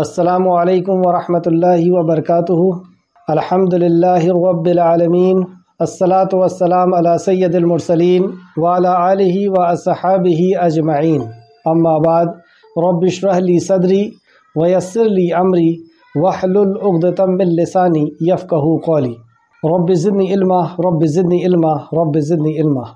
असलकम वालेकुम वरहमतुल्लाहि वबरकातुहु अल्हम्दुलिल्लाहि रब्बिल आलमीन अस्सलातु वस्सलाम अला सय्यदिल मुरसलीन व अला सदरी व यस्सिर ली अमरी वहलुल उक़दतम मिन कौली रब्बि ज़िदनी इल्मा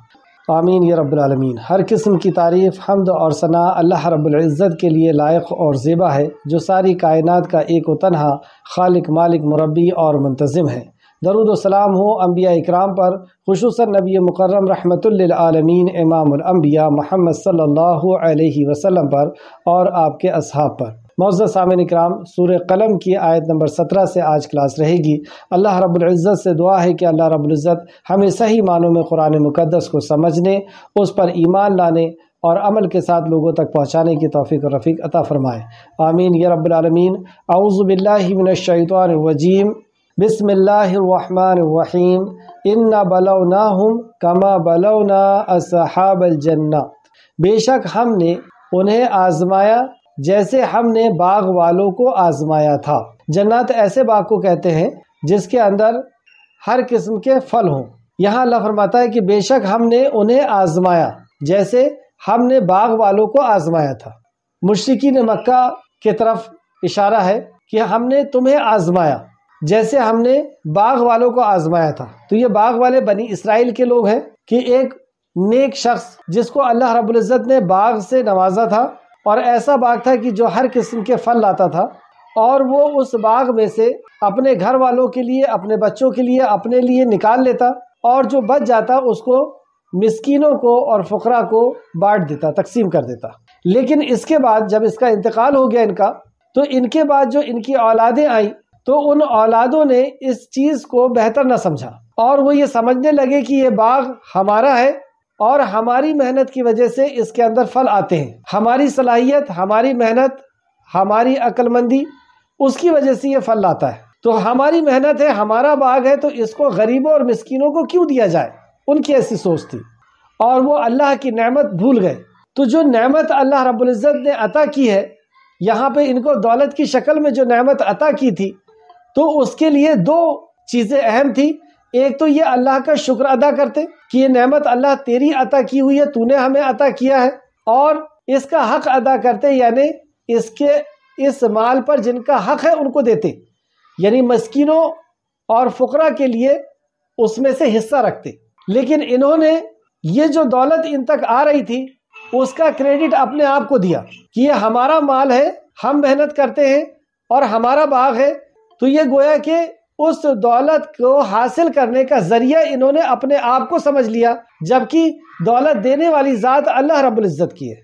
आमीन या रबालमीन हर किस्म की तारीफ़ हमद और सना अल्लाह रब्ज़त के लिए लायक और ज़ेबा है जो सारी कायनात का एक तनहा खालिक मालिक मुरबी और मुंतज़म है दरुद सलाम हो अम्बिया इकराम पर खसूस नबी मुकर्रम रहमतुल्लिलआलमीन इमामबिया महमद सल्लल्लाहु अलैहि वसल्लम पर और आपके असहाब पर मौज़ सामिन कराम सूर कलम की आयत नंबर सत्रह से आज क्लास रहेगी अल्लाह रब्ज़त से दुआ है कि अल्लाह रब्ज़त हमें सही मानों में कुरान मुकदस को समझने उस पर ईमान लाने और अमल के साथ लोगों तक पहुँचाने की तोफ़ी और रफ़ीक अता फ़रमाए आमीन य रबालमीन आउज़बिल्लिमिनशैतवानवजीम बसमिल्लाम इन्ना बलौना हम कमा बलौना असहाबल जन्ना बेशक हमने उन्हें आजमाया जैसे हमने बाग वालों को आजमाया था जन्नत ऐसे बाग को कहते हैं जिसके अंदर हर किस्म के फल हों यहाँ अल्लाह फरमाता है कि बेशक हमने उन्हें आजमाया जैसे हमने बाग वालों को आजमाया था मुश्किन मक्का के तरफ इशारा है कि हमने तुम्हें आजमाया जैसे हमने बाग वालों को आजमाया था तो ये बाग वाले बनी इसराइल के लोग हैं कि एक नेक शख्स जिसको अल्लाह रबुल्ज़त ने बाग से नवाजा था और ऐसा बाग था कि जो हर किस्म के फल लाता था और वो उस बाग में से अपने घर वालों के लिए अपने बच्चों के लिए अपने लिए निकाल लेता और जो बच जाता उसको मिसकिनों को और फ़करा को बांट देता तकसीम कर देता लेकिन इसके बाद जब इसका इंतकाल हो गया इनका तो इनके बाद जो इनकी औलादें आई तो उन औलादों ने इस चीज़ को बेहतर न समझा और वो ये समझने लगे कि ये बाग हमारा है और हमारी मेहनत की वजह से इसके अंदर फल आते हैं हमारी सलाहियत हमारी मेहनत हमारी अक्लमंदी उसकी वजह से ये फल लाता है तो हमारी मेहनत है हमारा बाग है तो इसको गरीबों और मिस्किनों को क्यों दिया जाए उनकी ऐसी सोच थी और वो अल्लाह की नेमत भूल गए तो जो नेमत अल्लाह रब्ज़त ने अता की है यहाँ पे इनको दौलत की शक्ल में जो नेमत अता की थी तो उसके लिए दो चीज़ें अहम थी एक तो ये अल्लाह का शुक्र अदा करते कि ये नेमत अल्लाह तेरी अता की हुई है तूने हमें अता किया है और इसका हक अदा करते यानी इसके इस माल पर जिनका हक है उनको देते यानी मस्किनों और फ़करा के लिए उसमें से हिस्सा रखते लेकिन इन्होंने ये जो दौलत इन तक आ रही थी उसका क्रेडिट अपने आप को दिया कि ये हमारा माल है हम मेहनत करते हैं और हमारा बाग है तो ये गोया कि उस दौलत को हासिल करने का जरिया इन्होंने अपने आप को समझ लिया जबकि दौलत देने वाली ज़ात अल्लाह रब्ज़त की है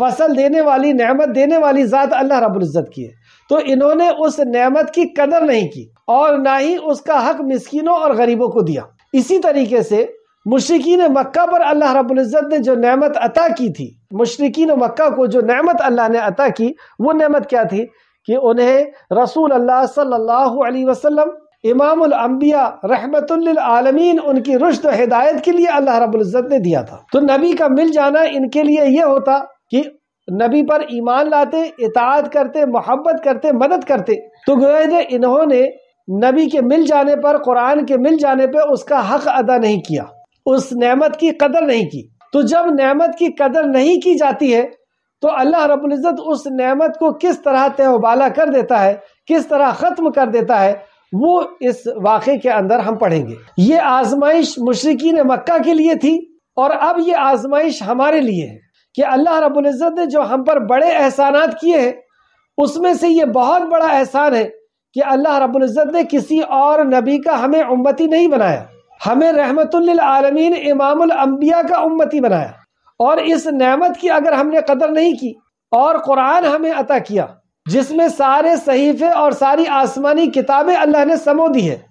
फसल देने वाली नेमत देने वाली ज़ात अल्लाह रबुल्जत की है तो इन्होंने उस नेमत की कदर नहीं की और ना ही उसका हक मिसकीनों और गरीबों को दिया इसी तरीके से मुश्किन मक्का पर अल्लाह रबुल्जत ने जो नेमत अता की थी मुश्किन मक्का को जो नेमत अल्लाह ने अता की वो नेमत क्या थी कि उन्हें रसूल अल्लाह सल्लल्लाहु अलैहि वसल्लम इमाम अम्बिया आलमीन उनकी रुश्द हिदायत के लिए अल्लाह रबुल्ज़त ने दिया था तो नबी का मिल जाना इनके लिए यह होता कि नबी पर ईमान लाते इतात करते मोहब्बत करते मदद करते तो गोयद इन्होंने नबी के मिल जाने पर कुरान के मिल जाने पर उसका हक अदा नहीं किया उस नेमत की कदर नहीं की तो जब नेमत की कदर नहीं की जाती है तो अल्लाह रबुल्ज़त उस नेमत को किस तरह तय उबाला कर देता है किस तरह ख़त्म कर देता है वो इस वाक़े के अंदर हम पढ़ेंगे ये आजमाइश ने मक्का के लिए थी और अब ये आजमाइश हमारे लिए है कि अल्लाह रबुल्ज़त ने जो हम पर बड़े एहसानात किए हैं उसमें से ये बहुत बड़ा एहसान है कि अल्लाह रबुल्ज़त ने किसी और नबी का हमें उम्मती नहीं बनाया हमें रहमतुल्लिलआलमीन इमामुल अंबिया का उम्मती बनाया और इस नेमत की अगर हमने कदर नहीं की और कुरान हमें अता किया जिसमें सारे सहीफे और सारी आसमानी किताबें अल्लाह ने समो दी हैं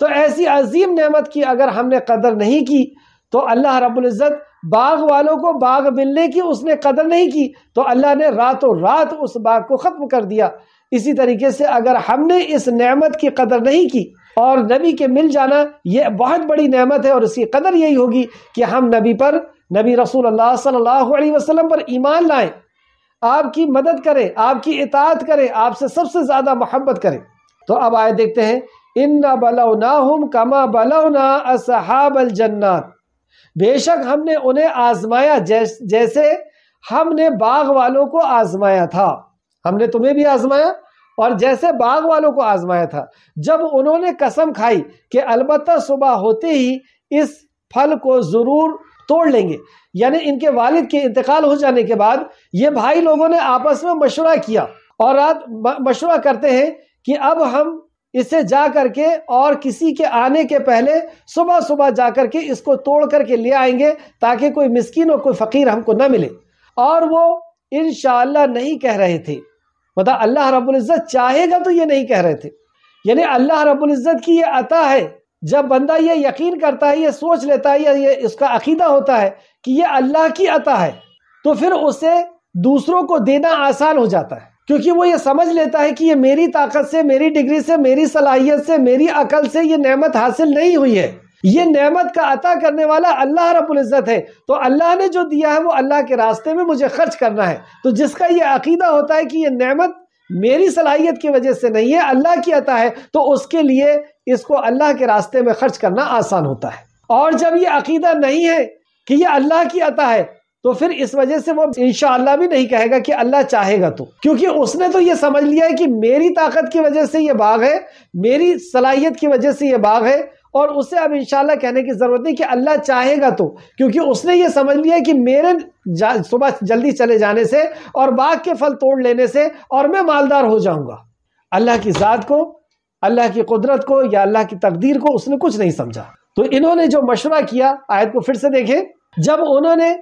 तो ऐसी अजीम नेमत की अगर हमने कदर नहीं की तो अल्लाह रब्ज़त बाग वालों को बाग मिलने की उसने कदर नहीं की तो अल्लाह ने रातों रात उस बाग को ख़त्म कर दिया इसी तरीके से अगर हमने इस नेमत की कदर नहीं की और नबी के मिल जाना ये बहुत बड़ी नेमत है और इसकी कदर यही होगी कि हम नबी पर नबी रसूल अल्लाह सल्लल्लाहु अलैहि वसल्लम पर ईमान लाएं आपकी मदद करें आपकी इतात करें आपसे सबसे ज़्यादा मोहब्बत करें तो अब आए देखते हैं इन न बलो ना हम कमा बलो ना असहाबल जन्नत बेशक हमने उन्हें आजमाया जैस, जैसे हमने बाग वालों को आजमाया था हमने तुम्हें भी आजमाया और जैसे बाग वालों को आजमाया था जब उन्होंने कसम खाई कि अलबत्ता सुबह होते ही इस फल को ज़रूर तोड़ लेंगे यानी इनके वालिद के इंतकाल हो जाने के बाद ये भाई लोगों ने आपस में मशवरा किया और रात मशवरा करते हैं कि अब हम इसे जा करके और किसी के आने के पहले सुबह सुबह जा करके इसको तोड़ करके ले आएंगे ताकि कोई मिस्किन और कोई फ़कीर हमको ना मिले और वो इन नहीं कह रहे थे मतलब अल्लाह रब्ज़त चाहेगा तो ये नहीं कह रहे थे यानी अल्लाह रब्ज़त की ये अता है जब बंदा ये यकीन करता है ये सोच लेता है या ये इसका अकीदा होता है कि ये अल्लाह की अता है तो फिर उसे दूसरों को देना आसान हो जाता है क्योंकि वो ये समझ लेता है कि ये मेरी ताकत से मेरी डिग्री से मेरी सलाहियत से मेरी अकल से ये नेमत हासिल नहीं हुई है ये नेमत का अता करने वाला अल्लाह रबुल्ज़त है तो अल्लाह ने जो दिया है वो अल्लाह के रास्ते में मुझे खर्च करना है तो जिसका ये अकीदा होता है कि ये नेमत मेरी सलाहियत की वजह से नहीं है अल्लाह की अता है तो उसके लिए इसको अल्लाह के रास्ते में खर्च करना आसान होता है और जब ये अकीदा नहीं है कि ये अल्लाह की अता है तो फिर इस वजह से वो इनशाला भी नहीं कहेगा कि अल्लाह चाहेगा तो क्योंकि उसने तो ये समझ लिया है कि मेरी ताकत की वजह से ये बाग है मेरी सलाहियत की वजह से ये बाग है और उसे अब इनशाला कहने की ज़रूरत नहीं कि अल्लाह चाहेगा तो क्योंकि उसने ये समझ लिया कि मेरे सुबह जल्दी चले जाने से और बाग के फल तोड़ लेने से और मैं मालदार हो जाऊंगा अल्लाह की ज़ात को अल्लाह की कुदरत को या अल्लाह की तकदीर को उसने कुछ नहीं समझा तो इन्होंने जो मशवरा किया आयत को फिर से देखें जब उन्होंने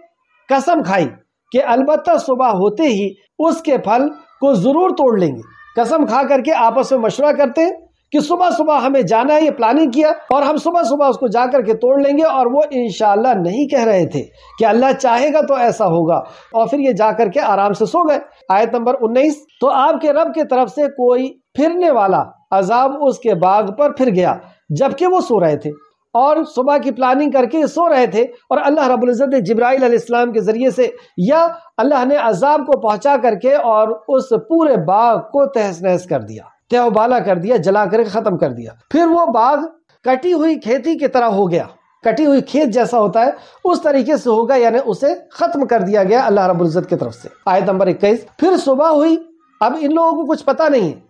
कसम खाई कि अलबत् सुबह होते ही उसके फल को ज़रूर तोड़ लेंगे कसम खा करके आपस में मशवरा करते कि सुबह सुबह हमें जाना है ये प्लानिंग किया और हम सुबह सुबह उसको जा करके तोड़ लेंगे और वो इनशाला नहीं कह रहे थे कि अल्लाह चाहेगा तो ऐसा होगा और फिर ये जा करके आराम से सो गए आयत नंबर उन्नीस तो आपके रब की तरफ से कोई फिरने वाला अजाब उसके बाग पर फिर गया जबकि वो सो रहे थे और सुबह की प्लानिंग करके सो रहे थे और अल्लाह रबुल्ज़त ने जब्राईसम के ज़रिए से या अल्लाह ने अजाब को पहुँचा करके और उस पूरे बाग को तहस नहस कर दिया तहबाला कर दिया जला करके ख़त्म कर दिया फिर वो बाग कटी हुई खेती की तरह हो गया कटी हुई खेत जैसा होता है उस तरीके से होगा यानी उसे ख़त्म कर दिया गया अल्लाह रबुल्ज़त की तरफ से आयत नंबर इक्कीस फिर सुबह हुई अब इन लोगों को कुछ पता नहीं है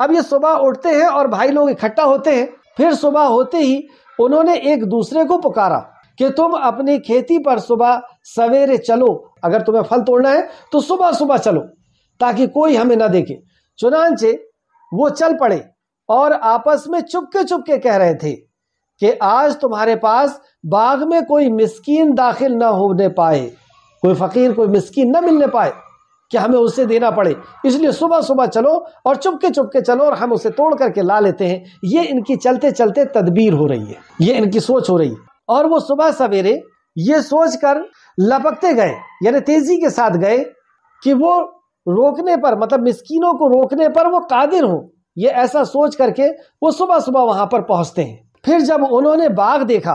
अब ये सुबह उठते हैं और भाई लोग इकट्ठा होते हैं फिर सुबह होते ही उन्होंने एक दूसरे को पुकारा कि तुम अपनी खेती पर सुबह सवेरे चलो अगर तुम्हें फल तोड़ना है तो सुबह सुबह चलो ताकि कोई हमें ना देखे चुनाचे वो चल पड़े और आपस में चुपके चुपके कह रहे थे कि आज तुम्हारे पास बाग में कोई मिस्कीन दाखिल ना होने पाए कोई फकीर कोई मिस्कीन ना मिलने पाए कि हमें उसे देना पड़े इसलिए सुबह सुबह चलो और चुपके चुपके चलो और हम उसे तोड़ करके ला लेते हैं ये इनकी चलते चलते तदबीर हो रही है ये इनकी सोच हो रही है और वो सुबह सवेरे ये सोच कर लपकते गए यानी तेजी के साथ गए कि वो रोकने पर मतलब मिस्किनों को रोकने पर वो कादिर हो ये ऐसा सोच करके वो सुबह सुबह वहां पर पहुंचते हैं फिर जब उन्होंने बाघ देखा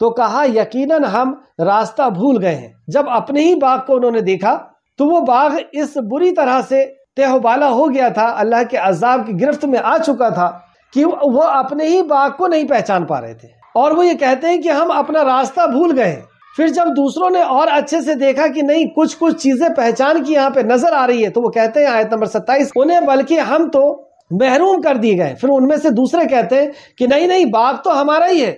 तो कहा यकीनन हम रास्ता भूल गए हैं जब अपने ही बाग को उन्होंने देखा तो वो बाघ इस बुरी तरह से तेहबाला हो गया था अल्लाह के अजाब की गिरफ्त में आ चुका था कि वो अपने ही बाघ को नहीं पहचान पा रहे थे और वो ये कहते हैं कि हम अपना रास्ता भूल गए फिर जब दूसरों ने और अच्छे से देखा कि नहीं कुछ कुछ चीजें पहचान की यहाँ पे नजर आ रही है तो वो कहते हैं आयत नंबर सत्ताईस उन्हें बल्कि हम तो महरूम कर दिए गए फिर उनमें से दूसरे कहते हैं कि नहीं नहीं बाघ तो हमारा ही है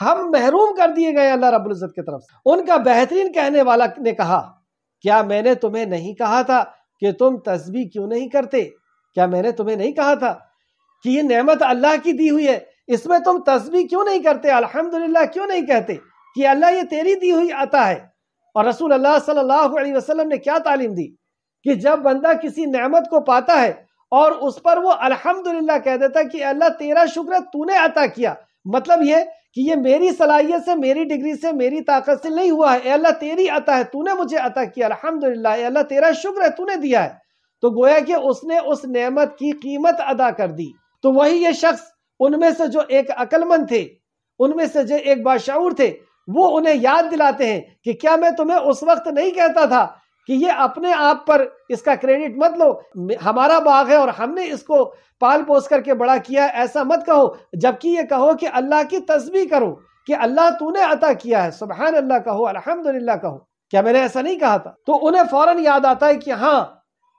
हम महरूम कर दिए गए अल्लाह रबुल्जत की तरफ से उनका बेहतरीन कहने वाला ने कहा क्या मैंने तुम्हें नहीं कहा था कि तुम तस्बी क्यों नहीं करते क्या मैंने तुम्हें नहीं कहा था कि ये नेमत अल्लाह की दी हुई है इसमें तुम तस्बी क्यों नहीं करते अल्हम्दुलिल्लाह क्यों नहीं कहते कि अल्लाह ये तेरी दी हुई आता है और रसूल अल्लाह सल्लल्लाहु अलैहि वसल्लम ने क्या तालीम दी कि जब बंदा किसी नेमत को पाता है और उस पर वो अल्हम्दुलिल्लाह कह देता कि अल्लाह तेरा शुक्र तूने अता किया मतलब ये कि ये मेरी सलाहियत से मेरी डिग्री से मेरी ताकत से नहीं हुआ है अल्लाह तेरी अता है तूने मुझे अता किया अल्हम्दुलिल्लाह अल्लाह तेरा शुक्र है तूने दिया है तो गोया कि उसने उस नेमत की कीमत अदा कर दी तो वही ये शख्स उनमें से जो एक अक्लमंद थे उनमें से जो एक बाशाऊर थे वो उन्हें याद दिलाते हैं कि क्या मैं तुम्हें उस वक्त नहीं कहता था कि ये अपने आप पर इसका क्रेडिट मत लो हमारा बाग है और हमने इसको पाल पोस करके बड़ा किया ऐसा मत कहो जबकि ये कहो कि अल्लाह की तस्वीर करो कि अल्लाह तूने अता किया है सुबहान अल्लाह कहो अलहमदुल्ला कहो क्या मैंने ऐसा नहीं कहा था तो उन्हें फ़ौरन याद आता है कि हाँ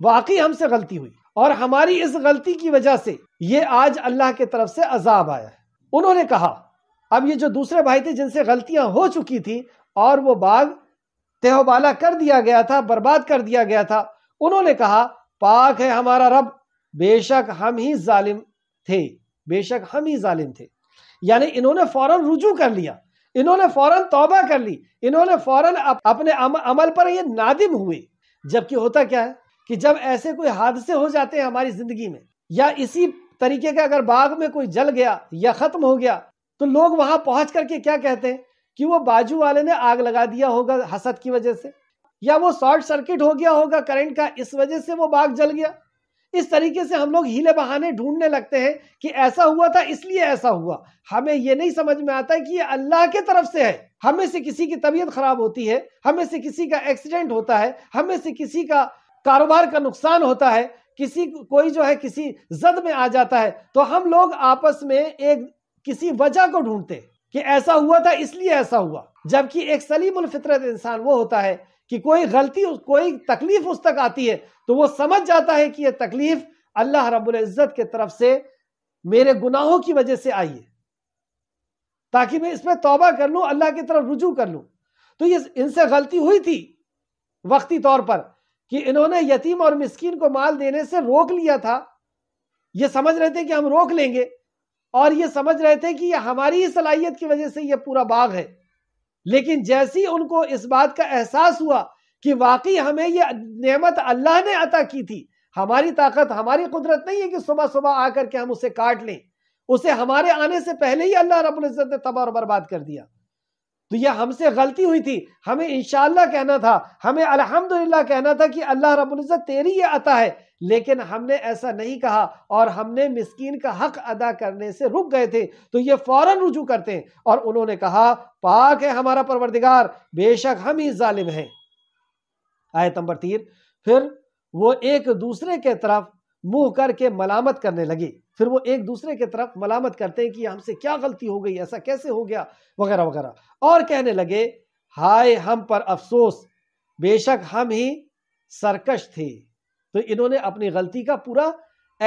वाकई हमसे गलती हुई और हमारी इस गलती की वजह से ये आज अल्लाह की तरफ से अजाब आया है उन्होंने कहा अब ये जो दूसरे भाई थे जिनसे गलतियां हो चुकी थी और वो बाघ तेहबाला कर दिया गया था बर्बाद कर दिया गया था उन्होंने कहा पाक है हमारा रब बेशक हम ही जालिम थे बेशक हम ही जालिम थे यानी इन्होंने फौरन रुजू कर लिया इन्होंने फौरन तौबा कर ली इन्होंने फौरन अपने अम, अमल पर ये नादिम हुए जबकि होता क्या है कि जब ऐसे कोई हादसे हो जाते हैं हमारी जिंदगी में या इसी तरीके का अगर बाग में कोई जल गया या खत्म हो गया तो लोग वहां पहुंच करके क्या कहते हैं कि वो बाजू वाले ने आग लगा दिया होगा हसद की वजह से या वो शॉर्ट सर्किट हो गया होगा करंट का इस वजह से वो बाग जल गया इस तरीके से हम लोग हीले बहाने ढूंढने लगते हैं कि ऐसा हुआ था इसलिए ऐसा हुआ हमें ये नहीं समझ में आता कि ये अल्लाह के तरफ से है हमें से किसी की तबीयत खराब होती है हमें से किसी का एक्सीडेंट होता है हमें से किसी का कारोबार का नुकसान होता है किसी कोई जो है किसी जद में आ जाता है तो हम लोग आपस में एक किसी वजह को ढूंढते हैं कि ऐसा हुआ था इसलिए ऐसा हुआ जबकि एक सलीम फितरत इंसान वो होता है कि कोई गलती कोई तकलीफ उस तक आती है तो वो समझ जाता है कि यह तकलीफ अल्लाह रब्बुल इज़्ज़त के तरफ से मेरे गुनाहों की वजह से आई है ताकि मैं इसमें तौबा कर लूं अल्लाह की तरफ रुजू कर लूं तो ये इनसे गलती हुई थी वक्ती तौर पर कि इन्होंने यतीम और मिस्कीन को माल देने से रोक लिया था ये समझ रहे थे कि हम रोक लेंगे और ये समझ रहे थे कि ये हमारी ही सलाहियत की वजह से ये पूरा बाग है लेकिन जैसे ही उनको इस बात का एहसास हुआ कि वाकई हमें ये नेमत अल्लाह ने अता की थी हमारी ताकत हमारी कुदरत नहीं है कि सुबह सुबह आकर के हम उसे काट लें उसे हमारे आने से पहले ही अल्लाह रब्बुल इज़्ज़त ने तबाह और बर्बाद कर दिया तो यह हमसे गलती हुई थी हमें इनशाला कहना था हमें अल्हम्दुलिल्लाह कहना था कि अल्लाह रबुल्ज़त तेरी ये अता है लेकिन हमने ऐसा नहीं कहा और हमने मिस्कीन का हक अदा करने से रुक गए थे तो ये फौरन रुजू करते हैं और उन्होंने कहा पाक है हमारा परवरदिगार बेशक हम ही जालिम हैं आयत नंबर तीन फिर वो एक दूसरे के तरफ मुंह करके मलामत करने लगी फिर वो एक दूसरे के तरफ मलामत करते हैं कि हमसे क्या गलती हो गई ऐसा कैसे हो गया वगैरह वगैरह और कहने लगे हाय हम पर अफसोस बेशक हम ही सरकश थे तो इन्होंने अपनी गलती का पूरा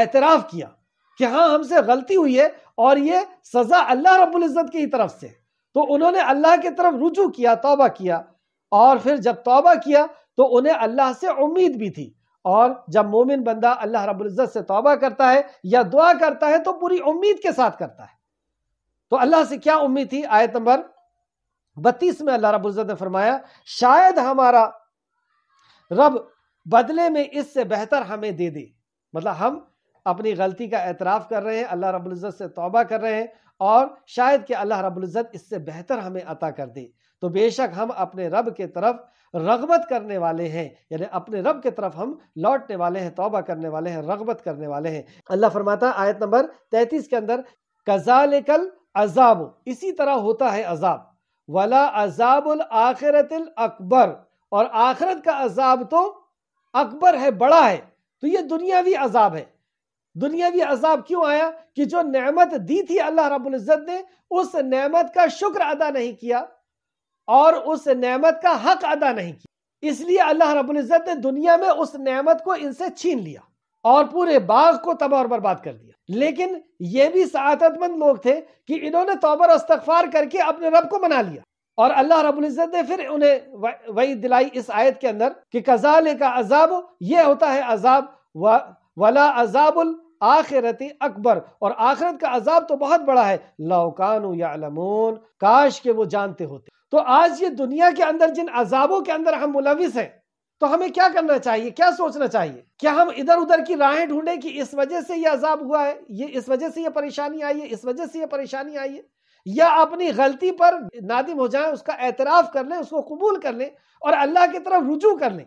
एतराफ़ किया कि हाँ हमसे गलती हुई है और ये सज़ा अल्लाह रब्बुल इज़्ज़त की तरफ से तो उन्होंने अल्लाह की तरफ रुजू किया तोबा किया और फिर जब तोबा किया तो उन्हें अल्लाह से उम्मीद भी थी और जब मोमिन बंदा अल्लाह रब्बुल इज़्ज़त से तोबा करता है या दुआ करता है तो पूरी उम्मीद के साथ करता है तो अल्लाह से क्या उम्मीद थी आयत नंबर बत्तीस में अल्लाह रब्बुल इज़्ज़त ने फरमाया शायद हमारा रब बदले में इससे बेहतर हमें दे दे मतलब हम अपनी गलती का एतराफ़ कर रहे हैं अल्लाह रबुल्ज़त से तौबा कर रहे हैं और शायद कि अल्लाह रबुल्ज़त इससे बेहतर हमें अता कर दे तो बेशक हम अपने रब के तरफ रगबत करने वाले हैं यानी अपने रब के तरफ हम लौटने वाले हैं तौबा करने वाले हैं रगबत करने वाले हैं अल्लाह फरमाता आयत नंबर तैतीस के अंदर कजाल कल अजाब इसी तरह होता है अजाब वला अजाबुल आखिरत अकबर और आखिरत का अजाब तो अकबर है बड़ा है तो ये दुनियावी अजाब है दुनियावी अजाब क्यों आया कि जो नेमत दी थी अल्लाह रबुल्ज़त ने उस नेमत का शुक्र अदा नहीं किया और उस नेमत का हक अदा नहीं किया इसलिए अल्लाह रबुल्ज़त ने दुनिया में उस नेमत को इनसे छीन लिया और पूरे बाग को तबाह और बर्बाद कर दिया लेकिन ये भी सआदतमंद लोग थे कि इन्होंने तोबर अस्तफार करके अपने रब को मना लिया और अल्लाह रबुल्ज़त ने फिर उन्हें वही दिलाई इस आयत के अंदर कि कजाले का अजाब यह होता है अजाब वला अजाबुल आखिरती अकबर और आखिरत का अजाब तो बहुत बड़ा है लौकान यालमून काश के वो जानते होते तो आज ये दुनिया के अंदर जिन अजाबों के अंदर हम मुलविस हैं तो हमें क्या करना चाहिए क्या सोचना चाहिए क्या हम इधर उधर की राहें ढूंढें कि इस वजह से ये अजाब हुआ है ये इस वजह से ये परेशानी आई है इस वजह से ये परेशानी आई है या अपनी गलती पर नादिम हो जाए उसका एतराफ़ कर लें उसको कबूल कर लें और अल्लाह की तरफ रुजू कर लें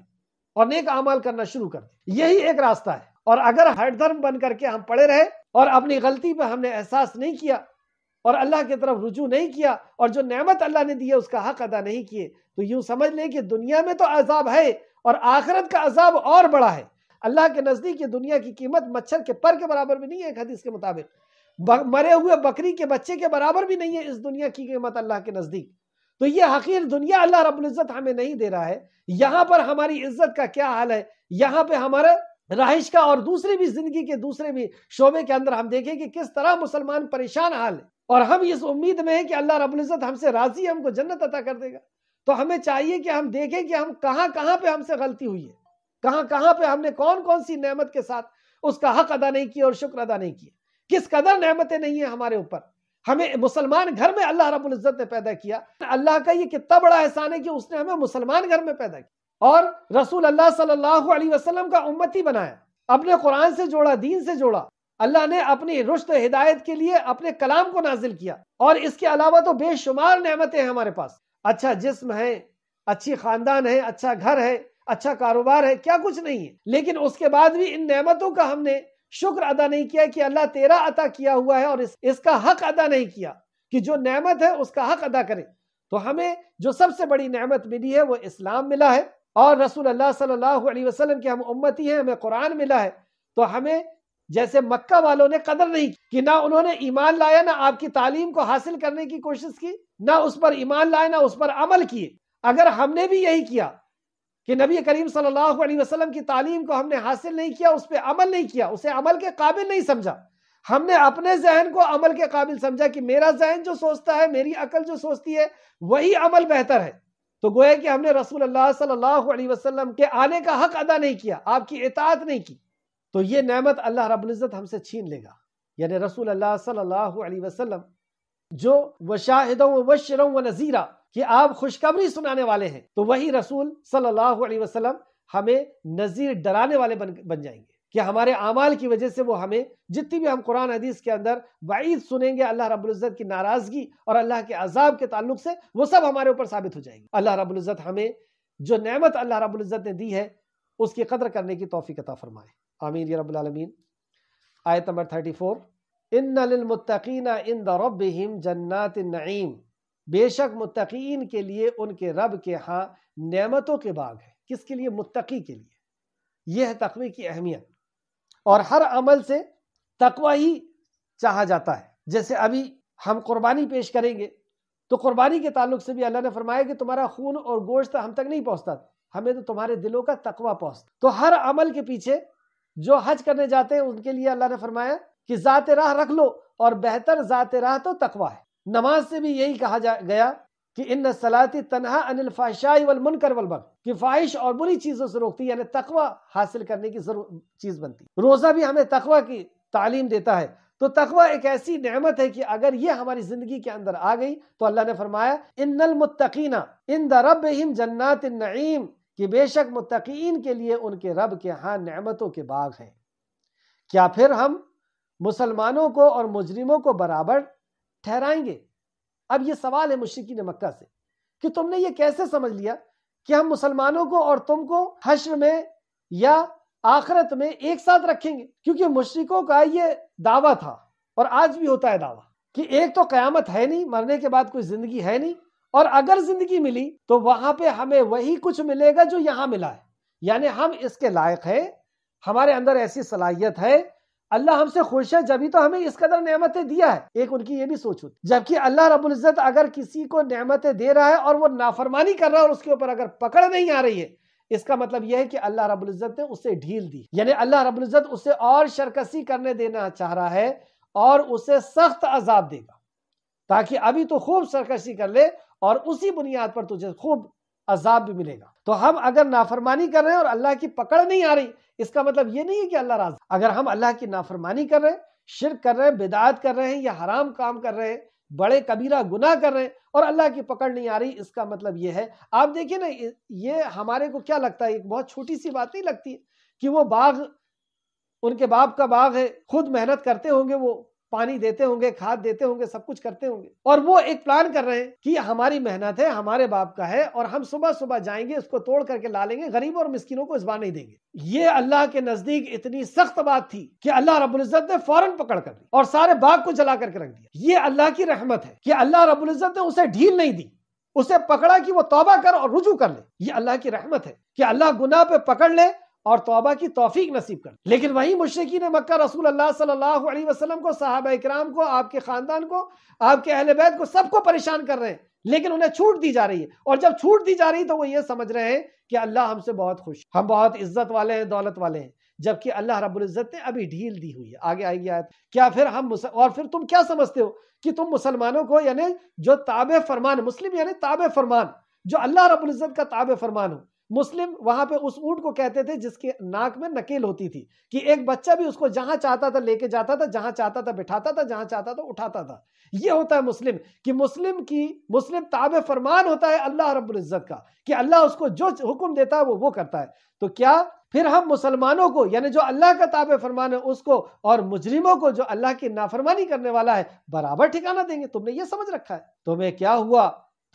और नेक अमाल करना शुरू कर दें यही एक रास्ता है और अगर हर धर्म बन करके हम पड़े रहे और अपनी गलती पर हमने एहसास नहीं किया और अल्लाह की तरफ रुजू नहीं किया और जो नेमत अल्लाह ने दी है उसका हक अदा नहीं किए तो यूं समझ लें कि दुनिया में तो अजाब है और आखिरत का अजाब और बड़ा है अल्लाह के नज़दीक ये दुनिया की कीमत मच्छर के पर के बराबर भी नहीं है एक हदीस के मुताबिक मरे हुए बकरी के बच्चे के बराबर भी नहीं है इस दुनिया की कीमत अल्लाह के नज़दीक तो ये हकीर दुनिया अल्लाह रबुल्ज़त हमें नहीं दे रहा है यहाँ पर हमारी इज्जत का क्या हाल है यहाँ पे हमारा राहिश का और दूसरे भी जिंदगी के दूसरे भी शोबे के अंदर हम देखें कि किस तरह मुसलमान परेशान हाल है और हम इस उम्मीद में है कि अल्लाह रबुल्ज़त हमसे राजी हमको जन्नत अता कर देगा तो हमें चाहिए कि हम देखें कि हम कहाँ कहाँ पे हमसे गलती हुई है कहाँ कहाँ पे हमने कौन कौन सी नेमत के साथ उसका हक अदा नहीं किया और शुक्र अदा नहीं किया किस कदर नहमतें नहीं है हमारे ऊपर हमें मुसलमान घर में अल्लाह रब्बुल इज़्ज़त ने पैदा किया अल्लाह का ये कितना बड़ा एहसान है कि उसने हमें मुसलमान घर में पैदा किया और रसूल अल्लाह सल्लल्लाहु अलैहि वसल्लम का उम्मती बनाया अपने कुरान से जोड़ा दीन से जोड़ा अल्लाह ने अपनी रुश्त हिदायत के लिए अपने कलाम को नाजिल किया और इसके अलावा तो बेशुमार नहमतें हैं हमारे पास अच्छा जिस्म है अच्छी खानदान है अच्छा घर है अच्छा कारोबार है क्या कुछ नहीं है लेकिन उसके बाद भी इन नहमतों का हमने शुक्र अदा नहीं किया कि अल्लाह तेरा अता किया हुआ है और इस, इसका हक अदा नहीं किया कि जो नेमत है उसका हक अदा करें तो हमें जो सबसे बड़ी नेमत मिली है वो इस्लाम मिला है और रसूल अल्लाह सल्लल्लाहु अलैहि वसल्लम के हम उम्मती हैं हमें कुरान मिला है तो हमें जैसे मक्का वालों ने कदर नहीं कि ना उन्होंने ईमान लाया ना आपकी तालीम को हासिल करने की कोशिश की ना उस पर ईमान लाया ना उस पर अमल किए अगर हमने भी यही किया कि नबी करीम सल्लल्लाहु अलैहि वसल्लम की तालीम को हमने हासिल नहीं किया उस पर अमल नहीं किया उसे अमल के काबिल नहीं समझा हमने अपने जहन को अमल के काबिल समझा कि मेरा जहन जो सोचता है मेरी अकल जो सोचती है वही अमल बेहतर है तो गोया कि हमने रसूल अल्लाह सल्लल्लाहु अलैहि वसल्लम के आने का हक अदा नहीं किया आपकी इतात नहीं की तो ये नेमत अल्लाह रबुल्ज़त हमसे छीन लेगा यानी रसूल अल्लाह सल्लल्लाहु अलैहि वसल्लम जो वशाहिदों व वशरों व नज़ीरा कि आप खुशखबरी सुनाने वाले हैं तो वही रसूल सल्लल्लाहु अलैहि वसल्लम हमें नज़ीर डराने वाले बन बन जाएंगे कि हमारे अमाल की वजह से वो हमें जितनी भी हम कुरान हदीस के अंदर वाइद सुनेंगे अल्लाह रबुल्ज़त की नाराज़गी और अल्लाह के अजाब के ताल्लुक से वो सब हमारे ऊपर साबित हो जाएगी अल्लाह रबुल्ज़त हमें जो नेमत अल्लाह रबुल्ज़त ने दी है उसकी कदर करने की तोफ़ी कता फरमाए आमीन या रबालमीन आयत नंबर थर्टी फोर इन मुतकीन इन दरबिम जन्नात नईम बेशक मुतकीन के लिए उनके रब के यहाँ नेमतों के बाग है किसके लिए मुतकी के लिए यह है तकवे की अहमियत और हर अमल से तकवा ही चाहा जाता है जैसे अभी हम कुर्बानी पेश करेंगे तो कुर्बानी के ताल्लुक से भी अल्लाह ने फरमाया कि तुम्हारा खून और गोश्त हम तक नहीं पहुंचता हमें तो तुम्हारे दिलों का तकवा पहुंचता तो हर अमल के पीछे जो हज करने जाते हैं उनके लिए अल्लाह ने फरमाया कि जाते राह रख लो और बेहतर जाते राह तो तकवा है नमाज से भी यही कहा जा गया कि इन सलाती तनहा अनिल फाशाई वल मुनकर वल बग कि फाइश और बुरी चीज़ों से रोकती यानी तकवा हासिल करने की चीज़ बनती रोज़ा भी हमें तकवा की तालीम देता है तो तकवा एक ऐसी नमत है कि अगर ये हमारी जिंदगी के अंदर आ गई तो अल्लाह ने फरमाया इन मुतकीना इन द रब जन्नात नईम कि बेशक मुतकीन के लिए उनके रब के यहाँ नमतों के बाग हैं क्या फिर हम मुसलमानों को और मुजरिमों को बराबर ठहराएंगे अब ये सवाल है मुश्किन मक्का से कि तुमने ये कैसे समझ लिया कि हम मुसलमानों को और तुमको हश्र में या आखरत में एक साथ रखेंगे क्योंकि मुश्रिकों का ये दावा था और आज भी होता है दावा कि एक तो कयामत है नहीं मरने के बाद कोई जिंदगी है नहीं और अगर जिंदगी मिली तो वहां पे हमें वही कुछ मिलेगा जो यहाँ मिला है यानी हम इसके लायक हैं हमारे अंदर ऐसी सलाहियत है अल्लाह हमसे खुश है जब ही तो हमें इस कदर नेमतें दिया है एक उनकी ये भी सोच होती जबकि अल्लाह रबुल्जत अगर किसी को नमतें दे रहा है और वो नाफरमानी कर रहा है और उसके ऊपर अगर पकड़ नहीं आ रही है इसका मतलब यह है कि अल्लाह रबुल्जत ने उसे ढील दी यानी अल्लाह रबुल्जत उसे और शरकसी करने देना चाह रहा है और उसे सख्त अजाब देगा ताकि अभी तो खूब सरकशी कर ले और उसी बुनियाद पर तुझे खूब अजाब भी मिलेगा तो हम अगर नाफरमानी कर रहे हैं और अल्लाह की पकड़ नहीं आ रही इसका मतलब ये नहीं है कि अल्लाह राज अगर हम अल्लाह की नाफरमानी कर रहे हैं शिर कर रहे हैं बिदात कर रहे हैं या हराम काम कर रहे हैं बड़े कबीरा गुनाह कर रहे हैं और अल्लाह की पकड़ नहीं आ रही इसका मतलब ये है आप देखिए ना ये हमारे को क्या लगता है एक बहुत छोटी सी बात नहीं लगती कि वो बाघ उनके बाप का बाग है खुद मेहनत करते होंगे वो पानी देते होंगे खाद देते होंगे सब कुछ करते होंगे और वो एक प्लान कर रहे हैं कि हमारी मेहनत है हमारे बाप का है और हम सुबह सुबह जाएंगे उसको तोड़ करके ला लेंगे गरीब और मिस्किनों को इस बार नहीं देंगे ये अल्लाह के नजदीक इतनी सख्त बात थी कि अल्लाह रबुल्जत ने फौरन पकड़ कर ली और सारे बाग को जला करके रख दिया ये अल्लाह की रहमत है कि अल्लाह रबुल्जत ने उसे ढील नहीं दी उसे पकड़ा कि वो तौबा कर और रुजू कर ले ये अल्लाह की रहमत है कि अल्लाह गुनाह पे पकड़ ले और तोबा की तोफीक नसीब कर लेकिन वही मुशरकी ने मक्का रसूल अल्लाह सल्लल्लाहु अलैहि वसल्लम को साहब इक्राम को आपके ख़ानदान को आपके अहल बैत को सबको परेशान कर रहे हैं लेकिन उन्हें छूट दी जा रही है और जब छूट दी जा रही है तो वो ये समझ रहे हैं कि अल्लाह हमसे बहुत खुश हम बहुत इज्जत वाले हैं दौलत वाले हैं जबकि अल्लाह रबुल्जत ने अभी ढील दी हुई है आगे आई आयत क्या फिर हम और फिर तुम क्या समझते हो कि तुम मुसलमानों को यानी जो ताब फरमान मुस्लिम यानी ताब फरमान जो अल्लाह रबुल्जत का ताब फरमान हो मुस्लिम वहां पे उस ऊंट को कहते थे जिसके नाक में नकेल होती थी कि एक बच्चा भी उसको जहां चाहता था लेके जाता था जहां चाहता था बिठाता था जहां चाहता था उठाता था ये होता है मुस्लिम कि मुस्लिम की मुस्लिम ताब फरमान होता है अल्लाह इज्जत का कि अल्लाह उसको जो हुक्म देता है वो वो करता है तो क्या फिर हम मुसलमानों को यानी जो अल्लाह का ताब फरमान है उसको और मुजरिमों को जो अल्लाह की नाफरमानी करने वाला है बराबर ठिकाना देंगे तुमने ये समझ रखा है तुम्हें क्या हुआ